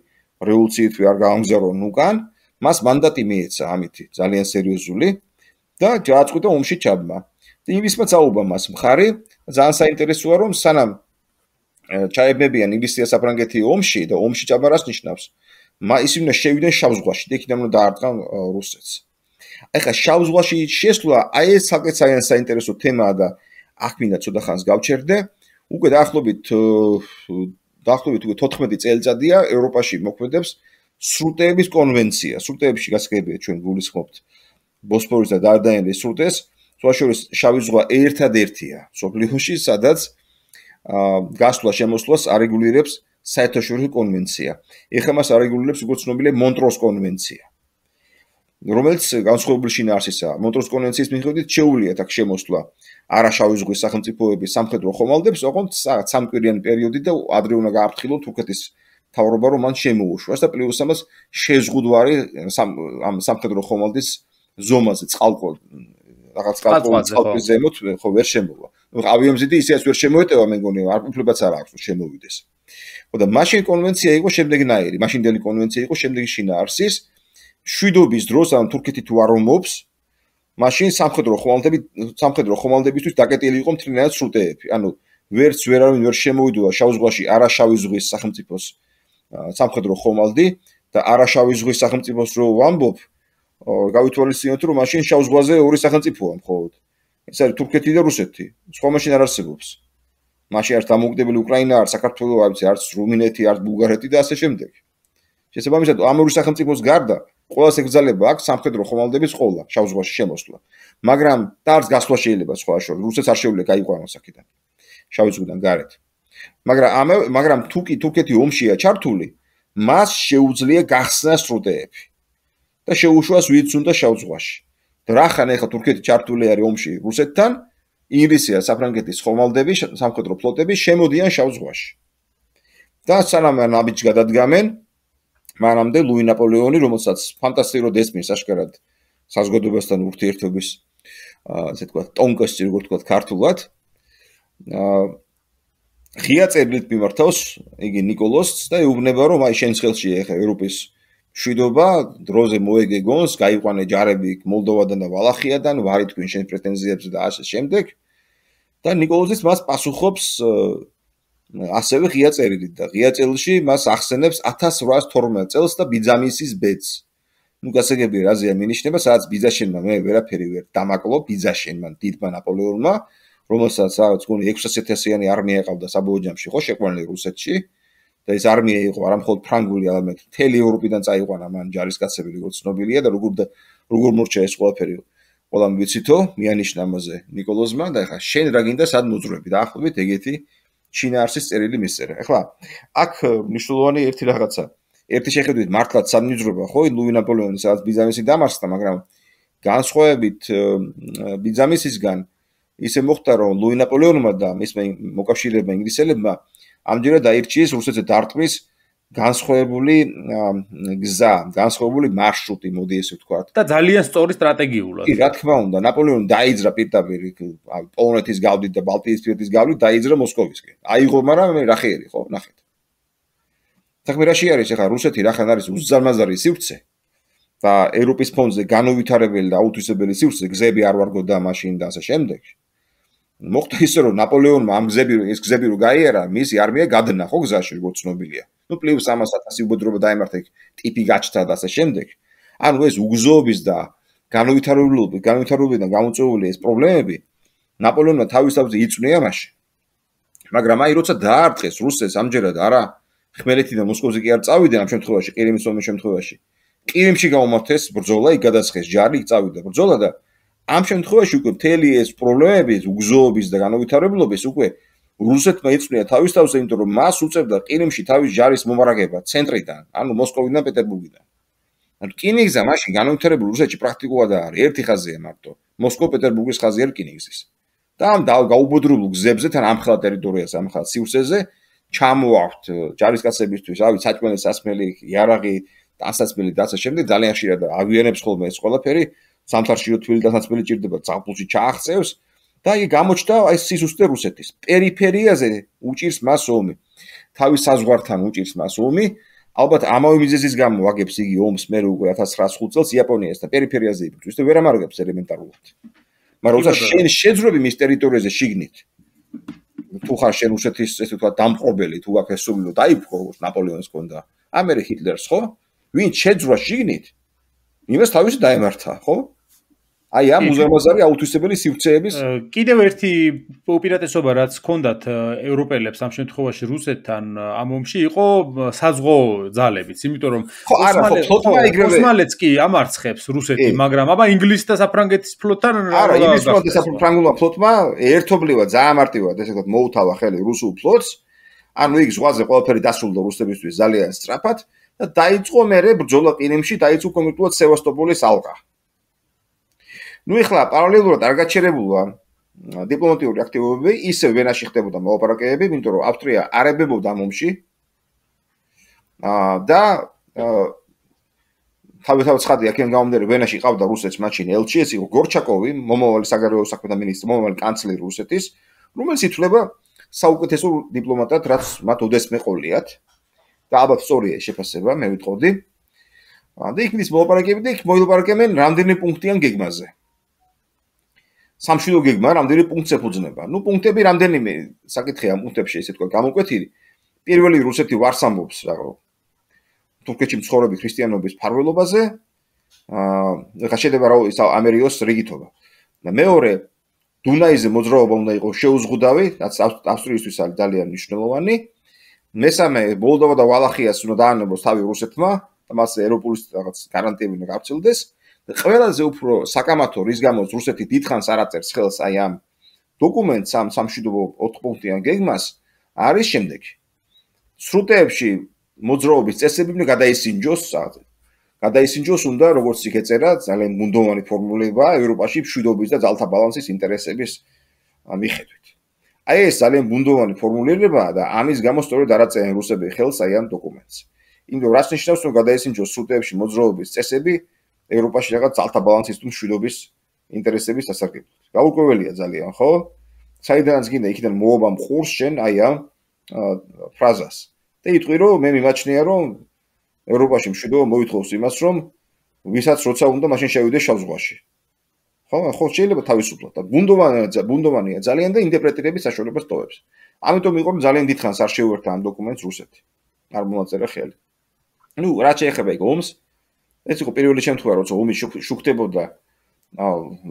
რევოლუციითვე არ გაამგზავრონ უკან, მას მანდატი მიეცა ამითი, ძალიან სერიოზული და ჯააწყვიტა უმში ჩაბმა. ინგლისმა წაუბა მას მხარი, ძალიან საინტერესოა რომ სანამ ჩაებებიან ინგლისია საფრანგეთი ომში და ომში ჩაბარას ნიშნავს. მა ისინი უნდა შევიდნენ შავზღვაში, იქიდან უნდა დაარტყან რუსეთს. ეხლა შავზღვაში შესვლა აი ეს საკეთსაიან საინტერესო თემაა და აქ მინდა ცოტა ხანს გავჩერდე. უკვე დაახლოებით დაახლოებით 14 წელიწადია ევროპაში მოქმედებს სრუტეების კონვენცია. სრუტეებში გასაგებია ჩვენ გულისხმობთ ბოსფორის და დარდანელის სრუტეს, სხვაშორის შავი ზღვა ერთადერთია სოფლიოში, სადაც აა გასვლა შემოსვლას არეგულირებს საერთაშორისო კონვენცია. ეხა მას არეგულირებს როგორც ცნობილია მონტროს კონვენცია. რომელიც განსხვავებული შინა არსისაა. მონტროს კონვენციის მიხედვით შეუძლია თქ შემოსვლა არაშავი ზღვის სახელმწიფოების სამხედრო ხომალდებს, ოღონდ სამკვირიანი პერიოდი და ადრე უნდა გაფრთხილონ თურქეთის თავრობა, რომ მან შემოუშვას და პლუს ამას შეზღუდვარი ამ სამხედრო ხომალდის ზომაზე, წყალკო რაღაც წყალკოს წყალკის ზემოთ ხო ვერ შემოვა. ნუ ავიამზიდი ისე ასე ვერ შემოეტევა, მე მგონი არ უფლებაც არ აქვს შემოვიდეს. ხო და მაშინ კონვენცია იყო შემდეგნაირი, მაშინდელი კონვენცია იყო შემდეგი შინა არსის შვიდობის დროს ან თურქეთი თუ არ მოობს მაშინ სამხედრო ხომალდები სამხედრო ხომალდებისთვის დაკეტილი იყო მთლიანად სრუტეები ანუ ვერც ვერავინ ვერ შემოვიდა შავ ზღვაში არაშავი ზღვის სახელმწიფოს სამხედრო ხომალდი და არაშავი ზღვის სახელმწიფოს რო ვამბობ გავითვალისწინოთ რომ მაშინ შავ ზღვაზე ორი სახელმწიფოა მხოლოდ ეს არის თურქეთი და რუსეთი სხვა მაშინ არ არსებობს მაშინ არ დამოუკიდებელი უკრაინა არ საქართველოს არ არის რუმინეთი არ ბულგარეთი და ასე შემდეგ შესაბამისად ამ ორი სახელმწიფოს გარდა ყოველას ეკძალება აქ სამხედრო ხომალდების ყოლა შავზღვაში შემოსვლა მაგრამ დარს გასვლა შეიძლება სხვა შორ რუსეთს არ შეიძლება გაიყვანონ საკიდან შავზღვიდან გარეთ მაგრამ ამ მაგრამ თუკი თურქეთი ომშია ჩართული მას შეუძლია გახსნას სრუტეები და შეუშვას ვიც უნდა შავზღვაში რახან ახლა თურქეთი ჩართული არის ომში რუსეთთან ინგლისია საფრანგეთის ხომალდები სამხედრო ფლოტები შემოდიან შავზღვაში და სანამ ნაბიჯი გადადგამენ მანამდე ლუი ნაპოლეონი, რომელსაც ფანტასტიკურად ესმის აღკერად საზოგადოებასთან ურთიერთობის ასე თქვა ტონკოს ძირ როგორ თქვა ქართულად აა ღია წერილით მიმართავს იგი نيكოლოსს და ეუბნება რომ აი შენს ხელში ეხა ევროპის შვიდობა დროზე მოეგეგონს, გაიყვანე ჯარები მოლდოვიდან და ვალახიიდან, ვარი თქვენ შენ პრეტენზიებს და ასე შემდეგ და نيكოლოსი მას პასუხობს ასევე ღია წერილით და ღია წელში მას ახსენებს 1812 წელს და ბიზამისის ბედს. ნუ გასაგებია რა ზია მინიშნება, სადაც ბიზაშენმა მე ვერაფერი ვერ დამაკლო ბიზაშენმა დიდმა ნაპოლეონმა, რომელსაც რაღაც გონი 600000-იანი არმია ეყავდა საბოლოო ჯამში ხო შეყვანილი რუსეთში და ეს არმია იყო არამხოლოდ ფრანგული, არამედ მთელი ევროპიდან წაიყვანა მან ჯარისკაცები, როგორც ცნობილია და როგორ როგორ მორჩა ეს ყველაფერი ყველამ ვიცითო, მიანიშნა ამაზე ნიკოლოზმა და ახლა შენ რა გინდა სად მოძრები და ახლობით ეგეთი ჩინაარსის წერილი მისცერა. ახლა აქ მნიშვნელოვანი ერთი რაღაცა. ერთი შეხედვით მართლაც სამნიშნობა ხო, ლუი ნაპოლეონის რაც ბიზანტიის დამარცხა, მაგრამ განსხვავებით ბიზანტიისგან ისე მოხდა რომ ლუი ნაპოლეონმა და მის მოკავშირეებმა ინგლისელებმა ამჯერად აირჩიეს რუსეთზე დარტყმის განსხვავებული გზა, განსხვავებული მარშრუტი, მოდი ესე ვთქვათ. და ძალიან სწორი სტრატეგიულად. კი, რა თქმა უნდა, ნაპოლეონი დაიძრა პირდაპირ პოლონეთის გავდით და ბალტიის ფრონტის გავლით დაიძრა მოსკოვისკენ. აიღო, მაგრამ მე რა ხეირი ხო, ნახეთ. საქმე რა შეიძლება არის ახლა რუსეთი რახან არის უზარმაზარი სივრცე და ევროპის ფონზე განუვითარებელი და აუთვისებელი სივრცე, გზები არ ვარგო და მაშინ და ასე შემდეგ. მოხდა ისე რომ ნაპოლეონმა ამ გზები ის გზები რომ გაიერა მისი არმია გადნა ხო გზაში როგორც ცნობილია ნუ პლუს 300000 უბოდრობა დაიმართა ტიპი გაჩნდა და ასე შემდეგ ანუ ეს უგზოობის და განვითარებული განვითარებიდან გამოწეული ეს პრობლემები ნაპოლეონმა თავის თავზე იწვნია მაშინ მაგრამ აი როცა დაარტყეს რუსეს ამჯერად არა ხმელეთი და მოსკოვზე კი არ წავიდნენ ამ შემთხვევაში ყირიმის ომის შემთხვევაში ყირიმში გამომართეს ბრძოლა იგადასხეს ჯარი იწავიდა ბრძოლა და ამ შემთხვევაში უკვე მთელი ეს პრობლემები, უგზოობის და განვითარებლობის უკვე რუსეთმა იწვია თავის თავზე, იმიტომ რომ მას უწევდა ყირიმში თავის ჯარის მომარაგება ცენტრიდან, ანუ მოსკოვიდან პეტერბურგიდან. ანუ კინიგზა მაშინ განვითარებული რუსეთში პრაქტიკულად არის ერთი ხაზია მარტო, მოსკოვ-პეტერბურგის ხაზი არ კინიგზის. და ამ დაუგაუბოდრულ გზებზე თან ამ ხალხ ტერიტორიას ამ ხალხ სიურსეზე ჩამოვართ э, ჯარისკაცებისთვის, ავი საჭმელი სასმელი, იარაღი, დასასმელი, დასა შემდეგ ძალიან ხშირად ავიანებს ხოლმე ეს ყველაფერი სამთარში თვილი დასაცმელი ჭირდება ზაფხულში ჩაახწევს და იგი გამოჩნდა ეს სიზუსტე რუსეთის პერიფერიაზე უჭირს მას ომი თავის საზღვართან უჭირს მას ომი ალბათ ამავე მიზეზის გამო ვაგებს იგი ომს მე როგორი 1905 წელს იაპონიასთან პერიფერიაზე იბრძვის და ვერ ამარგებს ელემენტარულად მაგრამ უცა შენ შეძრები მის ტერიტორიაზე შიგნით თუ ხარ შენ რუსეთის ესე ვთქვა დამწყობელი თუ გაქვს სული და დაიფხო ნაპოლეონის კონდა ამერი ჰიტლერს ხო ვინ შეძრვა შიგნით იმას თავისი დაემართა ხო აი ამ უზარმაზარი აუთვისებელი სივრცეების კიდევ ერთი უპირატესობა რაც ქონდათ ევროპელებს ამ შემთხვევაში რუსეთთან ამ ომში იყო საზღო ძალებიც იმიტომ რომ ოსმალეთს კი ამარცხებს რუსეთი მაგრამ აბა ინგლისთან და საფრანგეთის ფლოტთან არა ინგლისმა და საფრანგულმა ფლოტმა ერთობლივა დაამარტივად ესე ვთქვა მოუთავა ხელი რუსულ ფლოტს ანუ იქ ზღვაზე ყველაფერი დასრულდა რუსებისთვის ძალიან სწრაფად და დაიწყო მეორე ბრძოლა ყირიმში დაიწყო კონკრეტულად სევასტოპოლის ალყა ნუ ეხლა პარალელურად არ გაჩერებულა დიპლომატიური აქტივობები, ისევ ვენაში ხდებოდა მოლაპარაკებები, იმიტომ რომ ავსტრია არ ებებოდა მომში. აა და თავისთავად ცხადი აქიან გამომდერე ვენაში ყავდა რუსეთის მაშინ ელჩი ეს იყო გორჩაკოვი, მომავალი საგარეო საქმეთა მინისტრი, მომავალი კანცლერი რუსეთის, რომელიც ითვლება საუკეთესო დიპლომატად, რაც მათ ოდესმე ყოლიათ. და ალბათ სწორია შეფასება, მე ვიტყოდი. ანუ იქ ის მოლაპარაკებები და იქ მოილაპარაკებენ რამდენი პუნქტიან გეგმაზე. სამშვილო გეგმა რამდენი პუნქტს ეფუძნება. ნუ პუნქტები რამდენიმე საკითხია პუნქტებში ესე თქვა გამოკვეთილი. პირველი რუსეთი ვარს ამბობს რაღო თურქეთში მცხოვრები ქრისტიანობის ფარველობაზე. აა რა შეიძლება რაო ის ამერიოს რიგითობა. და მეორე დუნაიზე მოძრაობა უნდა იყოს შეუზღუდავი, რაც ავსტრიისთვის არის ძალიან მნიშვნელოვანი. მესამე ბოლდოვა და ვალახიას უნდა დაანებოს თავი რუსეთმა და მას ევროპული რაღაც გარანტიები უნდა გავრცელდეს. ყველაზე უფრო საკამათო რის გამო რუსეთი დითხანს არაწერს ხელს აი ამ დოკუმენტს ამ სამშვიდობო 4 პუნქტიან გეგმას არის შემდეგი სრუტეებში მოძრაობის წესები უნდა გადაისინჯოს საათზე გადაისინჯოს უნდა როგორც იქ ეწერა ძალიან მუნდომარი ფორმულებაა ევროპაში მშვიდობის და ძალთა ბალანსის ინტერესების მიხედვით აი ეს ძალიან მუნდომარი ფორმულირებაა და ამის გამო სწორედ არაწერენ რუსები ხელს აი ამ დოკუმენტს იმიტომ რას ნიშნავს რომ გადაისინჯოს სრუტეებში მოძრაობის წესები ევროპაში რაღაც ძალთა ბალანსის თუ მშვიდობის ინტერესების დასარგებლად. გაურკვეველია ძალიან, ხო? საიდანაც გინდა იქიდან მოობა მყურს შენ აი ამ ფრაზას. და იტყვი რომ მე მიმაჩნია რომ ევროპაში მშვიდობა მოითხოვს იმას რომ ვისაც როცა უნდა მაშინ შევიდეს შავზღვაში. ხო, ხო შეიძლება თავისუფლად და ბუნდოვანია, ბუნდოვანია ძალიან და ინტერპრეტირების საშუალებას ტოვებს. ამიტომ იყო რომ ძალიან დიდხანს არ შეუერთა ამ დოკუმენტს რუსეთი. არ მომაწერე ხელი. ну, რაც ეხება იგი ომს, ეს იყო პირველი შემთხვევა, როცა უმი შუქდებოდა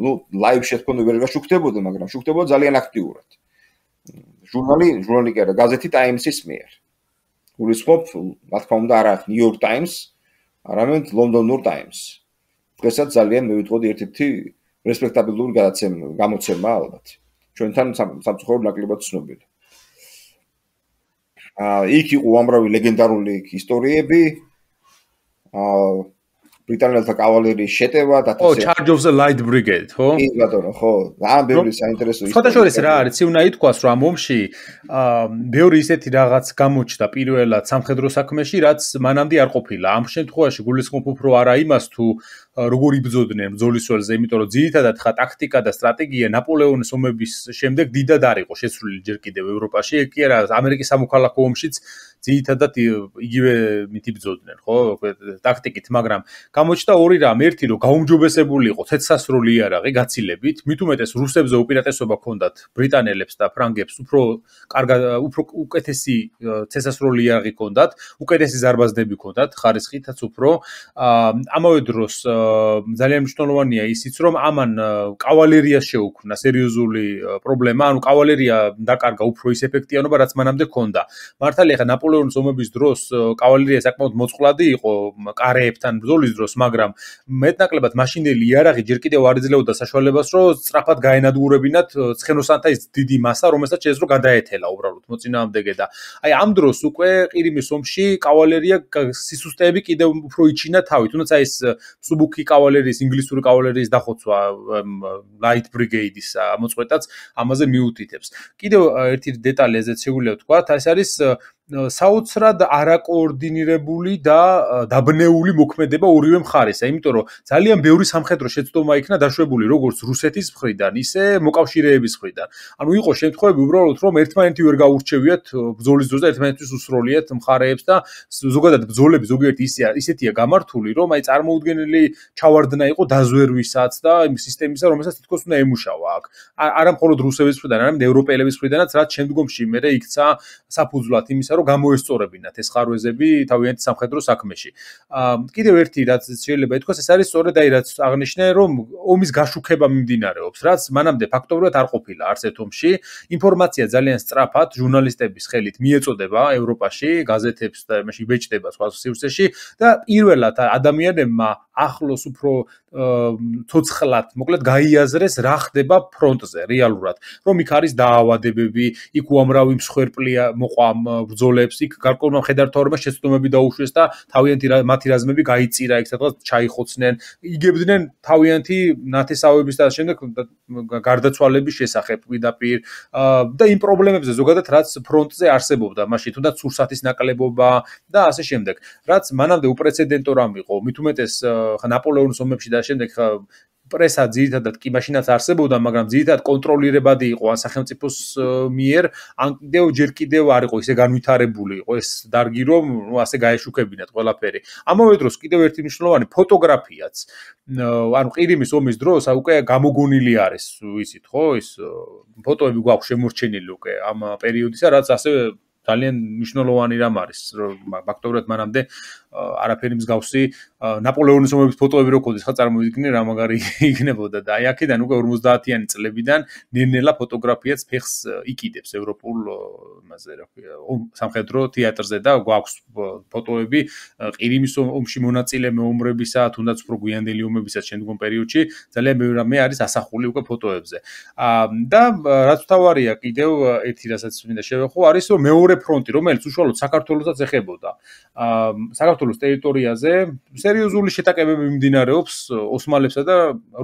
ნუ ლაივ შეფონ ვერ გაშუქდებოდა, მაგრამ შუქდებოდა ძალიან აქტიურად. ჟურნალი, ჟურნალი კი არა, გაზეთი ტაიმსის მიერ. გულისხმობ, რა თქმა უნდა, არა New York Times, არამედ London New York Times. დღესაც ძალიან მეუწოდი ერთ-ერთი რესპექტაბელური გამოცემა ალბათ. ჩვენთან სამწუხაროდ ნაკლებად ცნობილი. აი, იქ იყო ამრავი ლეგენდარული ისტორიები. აა ბრიტანელთა კავალერიის შეტევა და ასე. ო, Charge of the Light Brigade, ხო? კი, ბატონო, ხო. ამ ბევრი საინტერესო ისაა. შეთავაზეს რა არის, ცივნა ითქვას რა მომში, აა, ბევრი ისეთი რაღაც გამოჩნდა პირველად სამხედრო საქმეში, რაც მანამდე არ ყოფილა. ამ შემთხვევაში გულისხმობ უფრო არა იმას თუ როგორ იბძოდნენ ბძოლისველზე, იმიტომ რომ ძირითადად ხა ტაქტიკა და სტრატეგია ნაპოლეონის ომების შემდეგ დიდად არ იყო შესრულილი ჯერ კიდევ ევროპაში, კი არა, ამერიკის სამოქალაქო ომშიც ძირითადად იგივე მით იბძოდნენ, ხო? ტაქტიკით, მაგრამ გამოჩნდა ორი რამ, ერთი რომ გაუმჯობესებული იყო თეცასრული იარაღი გაცილებით, მით უმეტეს რუსებზე უპირატესობა ჰქონდათ ბრიტანელებს და ფრანგებს უფრო კარგა უფრო უკეთესი თეცასრული იარაღი ჰქონდათ, უკეთესი ზარბაზნები ჰქონდათ ხარისხითაც უფრო. ამავე დროს ძალიან მნიშვნელოვანია ისიც, რომ ამან კავალერიას შეუქმნა სერიოზული პრობლემა, ანუ კავალერია დაკარგა უფრო ის ეფექტიანობა, რაც მანამდე ჰქონდა. მართალია ახლა ნაპოლეონი ნაპოლეონის ომების დროს კავალერია საკმაოდ მოწყვლადი იყო კარეებთან ბრძოლის დროს, მაგრამ მეტნაკლებად მაშინდელი იარაღი ჯერ კიდევ არ ეძლეოდა საშუალებას, რომ სწრაფად გაენადგურებინათ ცხენოსანთაის დიდი massa, რომელსაც შეეძლო გადაეთელა უბრალოდ მოწინააღმდეგე და აი ამ დროს უკვე ყირიმის ომში კავალერია სისუსტეები კიდევ უფრო იჩინა თავი, თუნდაც ეს სუბუქი კავალერიის ინგლისური კავალერიის დახოცვა light brigade-ის მოწყვეტაც ამაზე მიუთითებს. კიდევ ერთი დეტალი ეზეც შეგვიძლია ვთქვა, ეს არის საოცრად არაკოორდინირებული და დაბნეული მოქმედება ორივე მხარეს. აი, იმიტომ რომ ძალიან ბევრი სამხედრო შეცდომა იქნა დაშვებული როგორც რუსეთის მხრიდან, ისე მოკავშირეების მხრიდან. ანუ იყო შემთხვევები უბრალოდ რომ ერთმანეთი ვერ გაურჩევიათ ბრძოლის ძურზე, ერთმანეთის უსროლიათ მხარეებს და ზოგადად ბრძოლები ზოგიერთ ისეა, ისეთია გამართული, რომ აი წარმოუდგენელი ჩავარდნა იყო დაზვერვისაც და იმ სისტემისა, რომელსაც თითქოს უნდა ემუშავა აქ. არამხოლოდ რუსების მხრიდან, არამედ ევროპელების მხრიდანაც, რაც შემდგომში მეორე იქცა საფუძვლად იმისა, რომ გამოესწორებინათ ეს ხარვეზები თავიანთ სამხედრო საქმეში. აა კიდევ ერთი რაც შეიძლება ითქვას, ეს არის სწორედ აი რაც აღნიშნე, რომ ომის გაშუქება მიმდინარეობს, რაც მანამდე ფაქტობრივად არ ყოფილა არცერთ ომში. ინფორმაცია ძალიან სწრაფად ჟურნალისტების ხელით მიეწოდება ევროპაში, გაზეთებს და მაშინ ბეჭდება სხვა სივრცეში და პირველად ადამიანებმა ახლოს უფრო თოცხლად, მოკლედ გაიაზრეს რა ხდება ფრონტზე რეალურად. რომ იქ არის დაავადებები, იქ უამრავი მსხვერპლია მოყვამ ბრძოლებს, იქ გარკვეულმა ხედართაობა შეცდომები დაუშვეს და თავიანთი მათი რაზმები გაიწირა, იქ სადღაც ჩაიხოცნენ, იგებდნენ თავიანთი ნათესავების და შემდეგ გარდაცვალების შესახებ პირდაპირ და იმ პრობლემებზე ზოგადად რაც ფრონტზე არსებობდა, მაშინ თუნდაც სურსათის ნაკლებობა და ასე შემდეგ. რაც მანამდე უპრეცედენტო რამ იყო, მით უმეტეს ხა ნაპოლეონის ომებში და შემდეგ ხა პრესა ძირითადად კი მაშინაც არსებობდა, მაგრამ ძირითადად კონტროლირებადი იყო ან სახელმწიფოს მიერ, ან კიდევ ჯერ კიდევ არ იყო ისე განვითარებული იყო ეს დარგი, რომ ნუ ასე გაეშუქებინათ ყველაფერი. ამავე დროს კიდევ ერთი მნიშვნელოვანი ფოტოგრაფიაც, ანუ ყირიმის ომის დროს უკვე გამოგონილი არის ისიც, ხო, ის ფოტოები გვაქვს შემორჩენილი უკვე ამ პერიოდისა, რაც ასე ძალიან მნიშვნელოვანი რამ არის, რომ ფაქტობრივად მანამდე არაფერი მსგავსი ნაპოლეონის ომების ფოტოები რო ქონდეს ხა წარმოვიდგინე რა მაგარი იქნებოდა და აი აქედან უკვე 50-იანი წლებიდან ნენელა ფოტოგრაფიაც ფეხს იკიდებს ევროპულ იმაზე რა ქვია სამხედრო თეატრზე და გვაქვს ფოტოები ყირიმის ომში მონაწილე მეომრებისა თუნდაც უფრო გვიანდელი ომებისა შემდგომ პერიოდში ძალიან ბევრი რამე არის ასახული უკვე ფოტოებზე და რაც თავარია კიდევ ერთი რასაც მინდა შევეხო არის რომ მეორე ფრონტი რომელიც უშუალოდ საქართველოსაც ეხებოდა საქართველოს ტერიტორიაზე სერიოზული შეტაკებები მიმდინარეობს ოსმალებსა და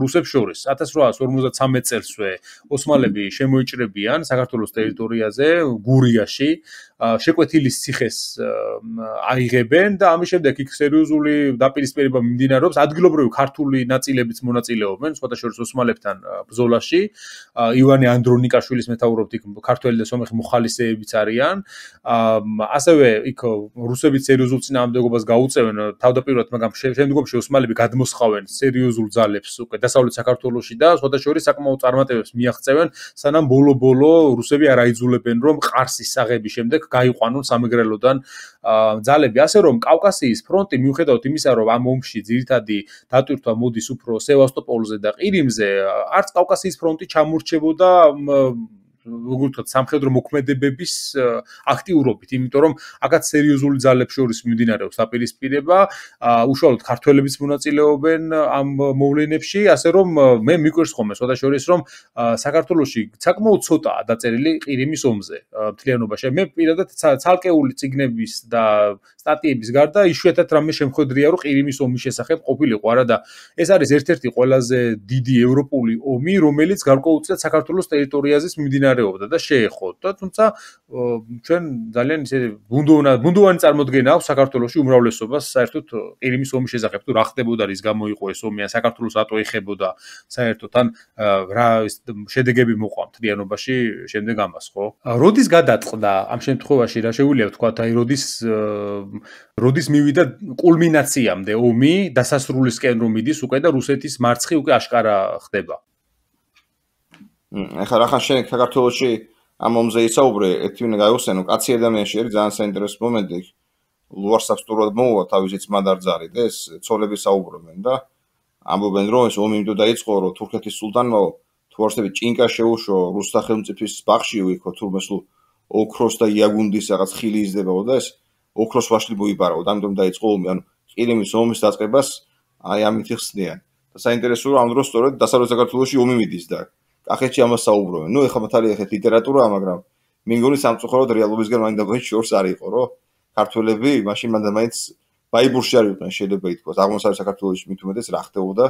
რუსებს შორის. 1853 წელსვე ოსმალები შემოიჭრებიან საქართველოს ტერიტორიაზე, გურიაში, შეკვეთილის ციხეს აიღებენ და ამის შემდეგ იქ სერიოზული დაპირისპირება მიმდინარეობს ადგილობრივი ქართული ნაწილებიც მონაწილეობენ სხვათა შორის ოსმალებთან ბრძოლაში ივანე ანდრონიკაშვილის მეტაურობთ იქ ქართველი და სომეხი მოხალისეებიც არიან ასევე იქ რუსები სერიოზულ წინააღმდეგობას გაუწევენ თავდაპირველად მაგრამ შემდგომში ოსმალები გადმოსხავენ სერიოზულ ძალებს უკვე დასავლეთ საქართველოსში და სხვათა შორის საკმაო წარმატებებს მიაღწევენ სანამ ბოლო-ბოლო რუსები არ აიძულებენ რომ ყარსის საღები შემდეგ გაიყვანონ სამეგრელოდან ძალები ასე რომ კავკასიის ფრონტი მიუხედავად იმისა რომ ამ ომში ძირითადად დატვირთვა მოდის უფრო სევასტოპოლზე და ყირიმზე არც კავკასიის ფრონტი ჩამორჩებოდა როგორც თქვა სამხედრო მოქმედებების აქტიურობით, იმიტომ რომ აგაც სერიოზული ძალების შორის მიმდინარეობს დაპირისპირება, უშუალოდ ქართველებს მონაწილეობენ ამ მოვლენებში, ასე რომ მე მიკვირს ხოლმე სხვა შორის რომ საქართველოსში საკმაოდ ცოტაა დაწერილი ყირიმის ომზე მთლიანობაში. მე პირადად ცალკეული ციგნების და სტატიების გარდა იშვიათად რამე შემხედრია რომ ყირიმის ომის შესახებ ყოფილიყო არა და ეს არის ერთ-ერთი ყველაზე დიდი ევროპული ომი, რომელიც გარკვეულწილად საქართველოს ტერიტორიაზეც მიმდინარეობს მიმდინარეობდა და შეეხოთ. თუმცა ჩვენ ძალიან ისე ბუნდოვანი ბუნდოვანი წარმოდგენა აქვს საქართველოს უმრავლესობას, საერთოდ ყირიმის ომის შესახებ, თუ რა ხდებოდა, რის გამო იყო ეს ომი, ან საქართველოს რატო ეხებოდა საერთოდ ან რა შედეგები მოყვა მთლიანობაში შემდეგ ამას, ხო? როდის გადაწყდა ამ შემთხვევაში რა შეიძლება ვთქვა, აი როდის როდის მივიდა კულმინაციამდე ომი, დასასრულისკენ რომ მიდის უკვე და რუსეთის მარცხი უკვე აშკარა ხდება. ახლა რახან შენ საქართველოსში ამ მომზე ისაუბრე, ერთვინ გაიხსენო, კაცი ადამიანში არის ძალიან საინტერესო მომენტი. ლუარსაც თურად მოვა თავისი ძმა დარძარი და ეს ცოლები საუბრობენ და ამბობენ რომ ეს ომი იმდო დაიწყო რომ თურქეთის სულთანმა თურქები ჭინკა შეუშო რუსთა ხელმწიფის ბაღში უიქო თურმესულ ოქროს და იაგუნდის რაღაც ხილი იზდებოდა და ეს ოქროს ვაშლი მოიბარაო და ამიტომ დაიწყო ომი ანუ ყირიმის ომის დაწყებას აი ამით ხსნიან და საინტერესოა ამ დროს სწორედ დასავლეთ საქართველოსში ომი მიდის და ახეთში ამას საუბრობენ. ნუ ეხლა მათალი ეხეთ ლიტერატურაა, მაგრამ მე მგონი სამწუხაროდ რეალობისგან მაინც დაგვეჩ შორს არ იყო, რომ ქართველები მაშინ მანდა მაინც ბაიბურში არ იყვნენ, შეიძლება ითქვას. აღმოსავლეთ საქართველოში მithumedes რა ხდებოდა,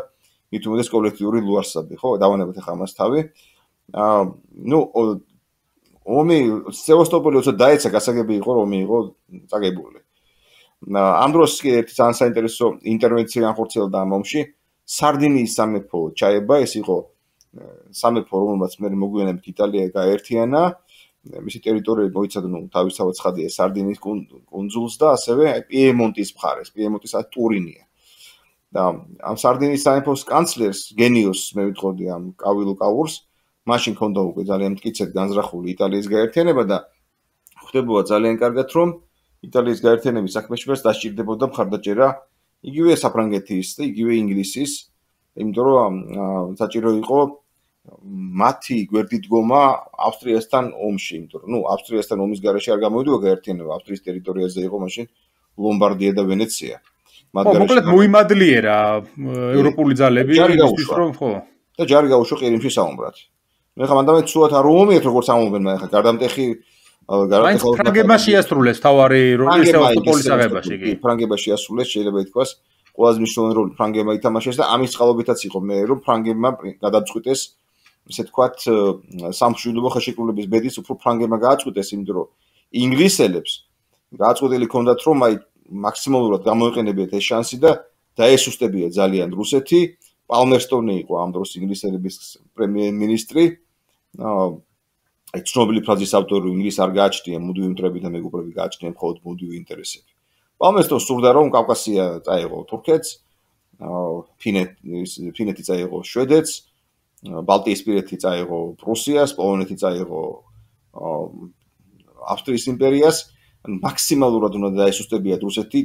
მithumedes კოლექტიური ლუარსაბი, ხო? დავანებეთ ახლა ამას თავი. აა ნუ ომი სევასტოპოლი უცო დაეცა გასაგები იყო, რომ იყო წაგებული. ამ დროს კი ერთი ძალიან საინტერესო ინტერვენცია განხორციელდა ამ ომში. სარდინიის სამეფო ჩაება, ეს იყო სამეფო რომელმაც მე მოგვიანებით იტალია გაერთიანა მისი ტერიტორიები მოიცადნო თავისთავად ცხადია სარდინის კუნძულს და ასევე პიემონტის მხარეს პიემონტის ატურინია და ამ სარდინის სამეფოს კანცლერს გენიოს მე ვიტყოდი ამ კავილო კაურს მაშინ კონდა უკვე ძალიან მткиცეთ განზრახული იტალიის გაერთიანება და ხვდებოდა ძალიან კარგად რომ იტალიის გაერთიანების საქმეში ვერ დასჭირდებოდა მხარდაჭერა იგივე საფრანგეთის და იგივე ინგლისის იმიტომ რომ საჭირო იყო მათი გვერდითგომა ავსტრიასთან ომში, იმიტომ რომ ნუ ავსტრიასთან ომის გარეშე არ გამოვიდა გაერთიანება, ავსტრიის ტერიტორიაზე იყო მაშინ ლომბარდია და ვენეცია. მაგრამ მოკლედ მოიმადლიერა ევროპული ძალები ისთვის რომ ხო და ჯარი გაუშვა ყირიმში საომრად. მე ხა მანდამე ცუათა რომ მომიეთ როგორც ამომენ მე ხა გარდამტეხი გარდამტეხი ფრანგებაში ასრულეს თავარი როლი ევროპული საღებაში კი ფრანგებაში ასრულეს შეიძლება ითქვას ყველაზე მნიშვნელოვანი როლი ფრანგებმა ითამაშეს და ამის წყალობითაც იყო მე რომ ფრანგებმა გადაწყვიტეს ესე ვთქვათ, სამშვიდობო ხელშეკრულების ბედის უფრო ფრანგებმა გააჭუტეს იმ დრო ინგლისელებს. გააჭუტილი ჰქონდათ, რომ აი მაქსიმალურად გამოიყენებიათ ეს შანსი და დაესუსტებია ძალიან რუსეთი. პალმერსტონი იყო ამ დროს ინგლისელების პრემიერ-მინისტრი. აი ცნობილი ფრაზის ავტორი ინგლისს არ გააჩნია მუდმივი მტრები და მეგობრები გააჩნია მხოლოდ მუდმივი ინტერესები. პალმერსტონს სურდა რომ კავკასია წაიღო თურქეთს. ფინეთი წაიღო შვედეთს. ბალტიისპირეთი წაიღო პრუსიას, პოლონეთი წაიღო ავსტრიის იმპერიას, მაქსიმალურად უნდა დაესუსტებიათ რუსეთი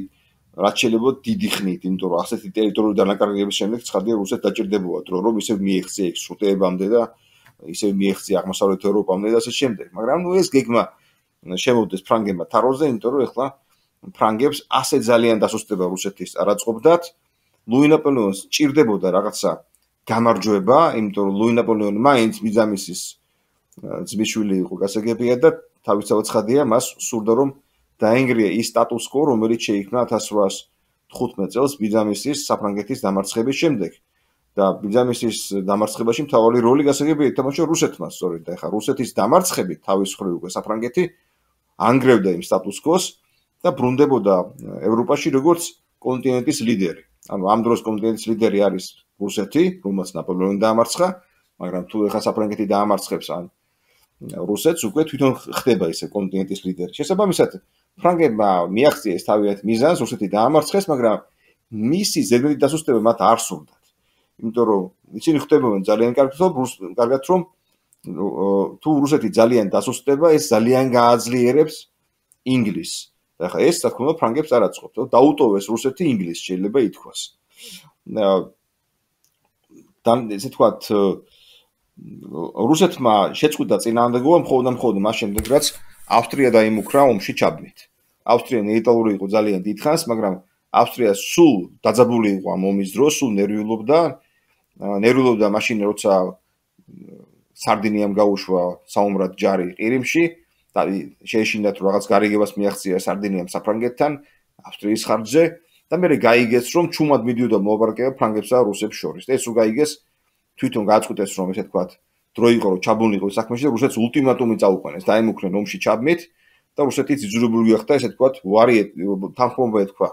რაც შეიძლება დიდი ხნით, იმიტომ რომ ასეთი ტერიტორიული დანაკარგების შემდეგ ცხადია რუსეთ დაჭirdებოდა, რომ რომ ისევ მიეღწია ეს სრუტეებამდე და ისევ მიეღწია აღმოსავლეთ ევროპამდე და ასე შემდეგ. მაგრამ ნუ ეს გეგმა შემოვიდეს ფრანგებმა თაროზე, იმიტომ რომ ეხლა ფრანგებს ასე ძალიან დასუსტება რუსეთის არაწყობდათ. ლუი ნაპოლეონს ჭirdებოდა რაღაცა აა გამარჯვება, იმიტომ რომ ლუი ნაპოლეონი მაინც ბიზამისის ძმისშვილი იყო გასაგებია და თავისთავად ხადია მას სურდა რომ დაენგრია ის სტატუსკო, რომელიც შეიქმნა 1815 წელს ბიზამისის საფრანგეთის დამარცხების შემდეგ. და ბიზამისის დამარცხებაში მთავარი როლი გასაგებია თამაშო რუსეთმა, სწორედ და ეხა რუსეთის დამარცხებით თავის ხრი უკვე საფრანგეთი ანგრევდა იმ სტატუსკოს და ბრუნდებოდა ევროპაში როგორც კონტინენტის ლიდერი. ანუ ამ დროს კონტინენტის ლიდერი არის რუსეთი, რომელიც ნაპოლეონი დაამარცხა, მაგრამ თუ ეხა საფრანგეთი დაამარცხებს ან რუსეთს უკვე თვითონ ხდება ესე კონტინენტის ლიდერი. შესაბამისად, ფრანგებმა მიაღწიეს თავიანთ მიზანს, რუსეთი დაამარცხეს, მაგრამ მისი ზედმეტი დასუსტება მათ არ სურდათ. იმიტომ რომ ისინი ხდებოდნენ ძალიან კარგად, რომ კარგად რომ თუ რუსეთი ძალიან დასუსტდება, ეს ძალიან გააძლიერებს ინგლისს. ახლა ეს საქმე ფრანგებს არ აწყობთ. დაუტოვეს რუსეთი ინგლისს შეიძლება ითქვას. ესე თქვა რუსეთმა შეწყვიტა წინააღმდეგობა მხოლოდ და მხოლოდ მას შემდეგ, რაც ავსტრია და იმ უკრა ომში ჩაბნით. ავსტრია ნეიტრალური იყო ძალიან დიდხანს, მაგრამ ავსტრია სულ დაძაბული იყო ამ ომის დროს, სულ ნერვიულობდა, ნერვიულობდა მაშინ როცა სარდინიამ გაუშვა საომრად ჯარი ყირიმში და შეეშინდა თუ რაღაც გარიგებას მიაღწია სარდინიამ საფრანგეთთან ავსტრიის ხარჯზე. და მე გაიგეს რომ ჩუმად მიდიოდა მოაბარკეა ფრანგებსა რუსებს შორის და ეს უ გაიგეს თვითონ გააჭუტეს რომ ესე თქვა დრო იყო რომ ჩაბუნიყო საქმეში და რუსეთს ულტიმატუმი წაუყენეს და აემუქრნენ ომში ჩაბმით და რუსეთი ძიძრებული გახდა ესე თქვა ვარიეტ თანხმობა ეთქვა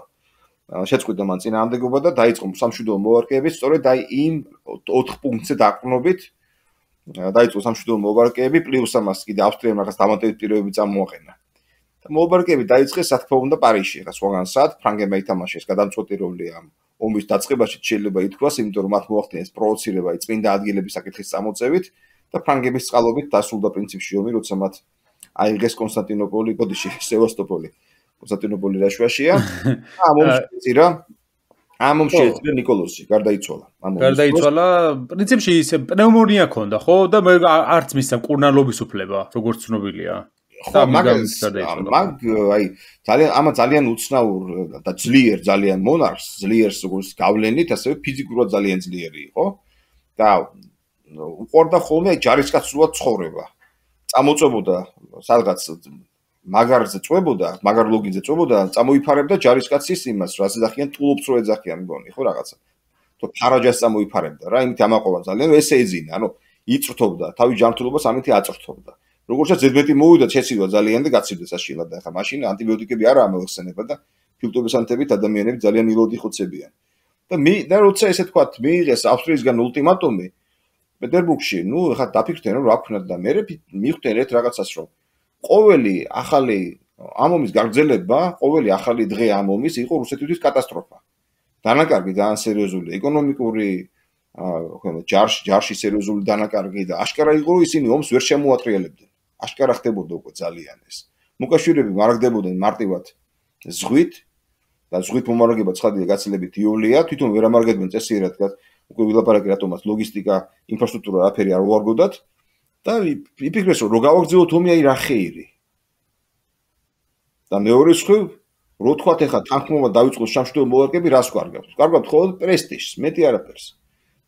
შეწყვიტა მან წინა ამდეგობა და დაიწყო სამშვიდო მოვარკეები სწორედ აი იმ 4 პუნქტზე დაყრნობით დაიწყო სამშვიდო მოვარკეები პლუს ამას კიდე ავსტრიამ რაღაც დამატებით პირობები წამოაყენა. და მოლბარგები დაიწყეს სათქმეუნდა პარიზში რა სხვაგანაც ფრანგებმა ითამაშეს გადამწყვეტი როლი ამ ომის დაწყებაში შეიძლება ითქვას იმიტომ რომ მათ მოახდინეს პროვოცირება წმინდა ადგილების საკითხის წამოწევით და ფრანგების წყალობით დასრულდა პრინციპში ომი როცა მათ აიღეს კონსტანტინოპოლი ბოდიში სევასტოპოლი კონსტანტინოპოლი რაშვაშია ამ ომში რა ამ ომში ეწია ნიკოლოსი გარდაიცვალა ამ ომში გარდაიცვალა პრინციპში ისე პნევმონია ქონდა ხო და მე არც მისცა მკურნალობის უფლება როგორც ცნობილია ხო მაგას მაგ აი ძალიან ამა ძალიან უცნაურ და ძლიერ ძალიან მონარქს ძლიერს როგორც გავლენით ასევე ფიზიკურად ძალიან ძლიერი იყო და უყვარდა ხოლმე ჯარისკაცულად ცხოვრება წამოწებოდა სადღაც მაგარზე წვებოდა მაგარ ლოგინზე წვებოდა წამოიფარებდა ჯარისკაცის იმას რა ზახიან ტულობს რო ეძახიან მგონი ხო რაღაცა თო ფარაჯას წამოიფარებდა რა იმით ამაყობა ძალიან ესე ეძინა ანუ იწრთობდა თავის ჯანმრთელობას ამით აწრთობდა როგორცაც ზედმეტი მოვიდა ცეცილა ძალიან და გაცივდა საშილად და ახლა მაშინ ანტიბიოტიკები არ ამოხსენება და ფილტრობესანთებით ადამიანები ძალიან ილოდი ხოცებიან და მე და როცა ესე თქვა მიიღეს ავსტრიისგან ულტიმატუმი პეტერბურგში ნუ ახლა დაფიქრდნენ რომ რა ქნათ და მე მიხვდნენ რაღაცას რომ ყოველი ახალი ამომის გაგრძელება ყოველი ახალი დღე ამომის იყო რუსეთისთვის კატასტროფა დანაკარგი ძალიან სერიოზული ეკონომიკური აა ხო ჯარში ჯარში სერიოზული დანაკარგი და აშკარა იყო რომ ისინი ომს ვერ შემოატრიალებდნენ აშკარა ხდებოდა უკვე ძალიან ეს. მოკაშირები მარგდებოდნენ მარტივად ზღვით და ზღვით მომარაგება ცხადია გაცილებით იოლია, თვითონ ვერ ამარგებდნენ წესიერად, რადგან უკვე ვილაპარაკი რატომაც ლოგისტიკა, ინფრასტრუქტურა რაფერი არ უარგოდათ და იფიქრეს რომ გავაგზავნოთ თომი აი რახეირი. და მეორე სხვა რო თქვათ ეხა თანხმობა დაიწყოს სამშვიდობო მოვარკები რას გარგავთ? გარგავთ ხოლმე პრესტიჟს, მეტი არაფერს.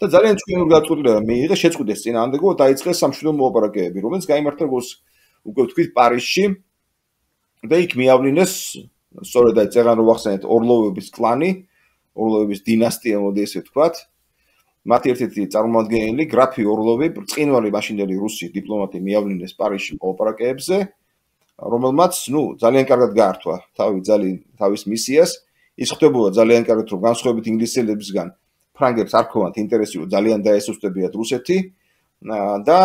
და ძალიან ცნობილი გაწუწილება მიიღე შეწყვიტეს წინააღმდეგო და დაიწყეს სამშვიდო მოლაპარაკებები რომელიც გამართა როგორც უკვე ვთქვით პარიზში და იქ მიავლინეს სწორედ აი წეგან რო ახსენეთ ორლოვების კლანი ორლოვების დინასტია მოდი ესე ვთქვათ მათი ერთ-ერთი წარმომადგენელი გრაფი ორლოვი წინვალი მაშინდელი რუსი დიპლომატი მიავლინეს პარიზში მოლაპარაკებებზე რომელმაც ნუ ძალიან კარგად გაართვა თავი ძალიან თავის მისიას ის ხდებოდა ძალიან კარგად რომ განსხვავებით ინგლისელებისგან ფრანგებს არ ქონათ ინტერესი რომ ძალიან დაესუსტებიათ რუსეთი და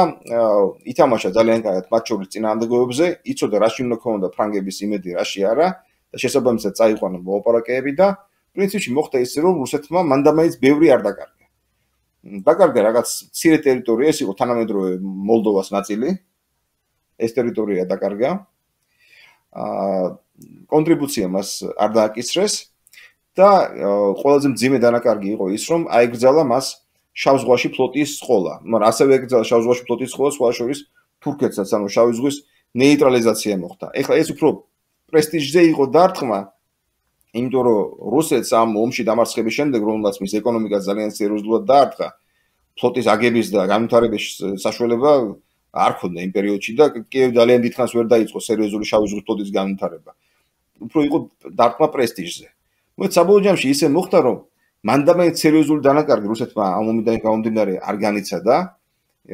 ითამაშა ძალიან კარგად მათ შორის წინააღმდეგობებზე იცოდა რაში უნდა ქონოდა ფრანგების იმედი რაში არა და შესაბამისად წაიყვანა მოოპერაკეები და პრინციპში მოხდა ისე რომ რუსეთმა მანდამაიც ბევრი არ დაკარგა დაკარგა რაღაც ცირე ტერიტორია ეს იყო თანამედროვე მოლდოვას ნაწილი ეს ტერიტორია დაკარგა აა კონტრიბუცია მას არ დააკისრეს და ყველაზე მძიმე დანაკარგი იყო ის, რომ აიგრძალა მას შავ ზღვაში ფლოტის სკოლა. მაგრამ ასევე აიგრძალა შავ ზღვაში ფლოტის სკოლა სხვაშორის თურქეთსაც, ანუ შავი ზღვის ნეიტრალიზაცია მოხდა. ეხლა ეს უფრო პრესტიჟზე იყო დარტყმა, იმიტომ რომ რუსეთს ამ ომში დამარცხების შემდეგ, რომელსაც მის ეკონომიკა ძალიან სერიოზულად დაარტყა, ფლოტის აგების და განვითარების საშუალება არ ქონდა იმ პერიოდში და კიევ ძალიან დიდხანს ვერ დაიწყო სერიოზული შავი ზღვის ფლოტის განვითარება. უფრო იყო დარტყმა პრესტიჟზე. მოიც საბოლოოში ისე მოხდა რომ მანდამენტ სერიოზული დანაკარგი რუსეთმა ამ მომენტიდან გამომდინარე არ განიცადა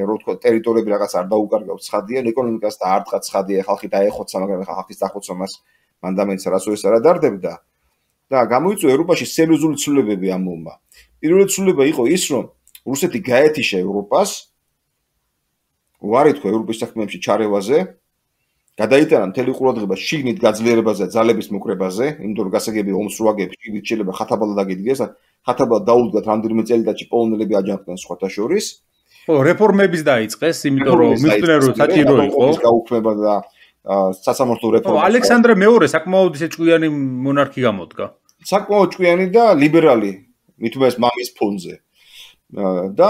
რო თქო ტერიტორიები რაღაც არ დაუკარგავ ცხადია ეკონომიკას და არ დაღაც ცხადია ხალხი დაეხოცა მაგრამ ხა ხალხის დახოცვა მას მანდამენტს რასო ეს არა დარდებდა და გამოიწვი ევროპაში სერიოზული ცვლილებები ამ მომმა პირველი ცვლილება იყო ის რომ რუსეთი გაეთიშა ევროპას ვარი თქო ევროპის საქმეებში ჩარევაზე გადაიტანა მთელი ყურადღება შიგნით გაძლიერებაზე, ძალების მოკრებაზე, იმიტომ რომ გასაგები ომს როაგებს, შიგნით შეიძლება ხათაბალა დაგიდგეს, ხათაბალა დაულდგათ რამდენიმე წელიწადში პოლონელები აჯანყდნენ სხვათა შორის. ხო, რეფორმების დაიწყეს, იმიტომ რომ მისტნერო საჭირო იყო. გაუქმება და სასამართლო რეფორმა. ხო, ალექსანდრე მეორე საკმაოდ ისე ჭკვიანი მონარქი გამოდგა. საკმაოდ ჭკვიანი და ლიბერალი, მითხოვეს მამის ფონზე. და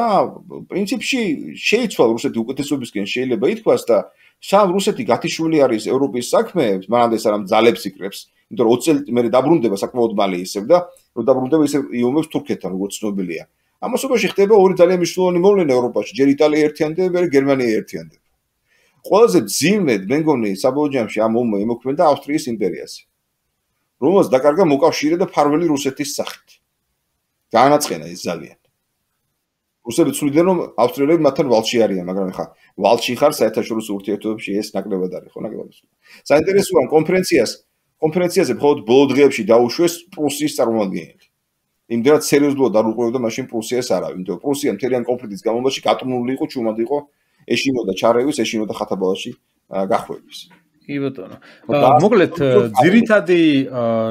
პრინციპში შეიცვალა რუსეთი უკეთესობისკენ შეიძლება ითქვას და სამ რუსეთი გათიშული არის ევროპის საქმეებს, მანამდეც არ ამ ძალებს იკრებს, იმიტომ რომ 20 წელი მე დაბრუნდება საკმაოდ მალე ისევ და რომ დაბრუნდება ისევ იომებს თურქეთთან, როგორც ცნობილია. ამასობაში ხდება ორი ძალიან მნიშვნელოვანი მოვლენა ევროპაში, ჯერ იტალია ერთიანდება, მერე გერმანია ერთიანდება. ყველაზე ძიმედ მე მგონი საბოლოოჯამში ამ მომ მოიმოქმედა ავსტრიის იმპერიას. რომელსაც დაკარგა მოკავშირე და ფარველი რუსეთის სახით. განაცხენა ის ძალიან. რუსები ცვლიდნენ რომ ავსტრიელები მათთან ვალში არიან მაგრამ ეხა ვალში ხარ საერთაშორისო ურთიერთობებში ეს ნაკლებად არის ხო ნაკლებად საინტერესოა კონფერენციას კონფერენციაზე მხოლოდ ბოლო დღეებში დაუშვეს პრუსიის წარმომადგენელი იმდენად სერიოზულად არ უყურებდა მაშინ პრუსიას არავი იმიტომ რომ პრუსია მთელი ამ კონფლიქტის გამომაში გატმული იყო ჩუმად იყო ეშინოდა ჩარევის ეშინოდა ხათაბალაში გახვევის კი ბატონო. მოკლედ, ძირითადი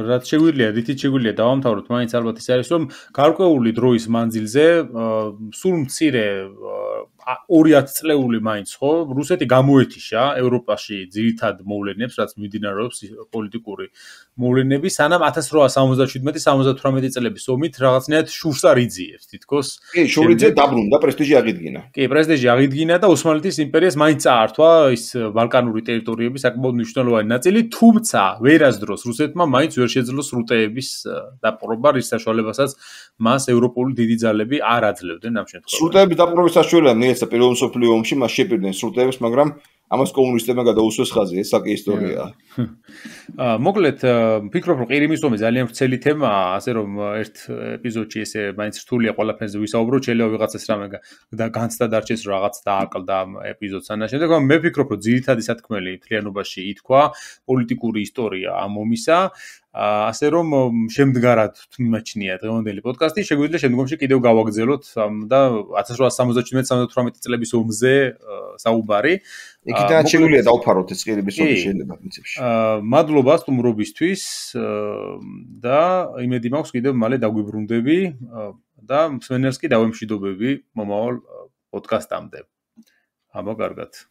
რაც შეგვიძლია, რითი შეგვიძლია დავამთავროთ, მაინც ალბათ ის არის, რომ გარკვეული დროის მანძილზე სულ მცირე 2010 წლეული მაინც ხო რუსეთი გამოეთიშა ევროპაში ძირითად მოვლენებს რაც მიმდინარეობს პოლიტიკური მოვლენები სანამ 1877-78 წლების ომით რაღაცნაირად შურს არ იძიებს თითქოს კი შურიძე დაბრუნდა პრესტიჟი აღიდგინა კი პრესტიჟი აღიდგინა და ოსმალეთის იმპერიას მაინც წაართვა ის ბალკანური ტერიტორიების საკმაოდ მნიშვნელოვანი ნაწილი თუმცა ვერასდროს რუსეთმა მაინც ვერ შეძლო სრუტეების დაპყრობა რის საშუალებასაც მას ევროპული დიდი ძალები არ აძლევდნენ ამ შემთხვევაში სრუტეების დაპყრობის საშუალება მე ეს პირველ მსოფლიო ომში მას შეპირდნენ სრუტეებს, მაგრამ ამას კომუნისტებმა გადაუსვეს ხაზი, ეს საკი ისტორიაა. აა მოკლედ ფიქრობ რომ ყირიმის ომი ძალიან ვრცელი თემაა, ასე რომ ერთ ეპიზოდში ესე მაინც რთულია ყველაფერზე ვისაუბრო, შეიძლება ვიღაცას რამე და განცდა დარჩეს რაღაც და აკლდა ეპიზოდს ან ამავდროულად მე ფიქრობ რომ ძირითადი სათქმელი თლიანობაში ითქვა პოლიტიკური ისტორია ამ ომისა, ასე რომ შემდგარად თუნმაჩნია დღევანდელი პოდკასტი შეგვიძლია შემდგომში კიდევ გავაგრძელოთ და 1877-78 წლების ომზე საუბარი იქიდან შეგვიძლია დავფაროთ ეს წერილები სულ შეიძლება პრინციპში აა მადლობა სტუმრობისთვის და იმედი მაქვს კიდევ მალე დაგვიბრუნდები და მსვენელს კი დავემშვიდობები მომავალ პოდკასტამდე ამო კარგად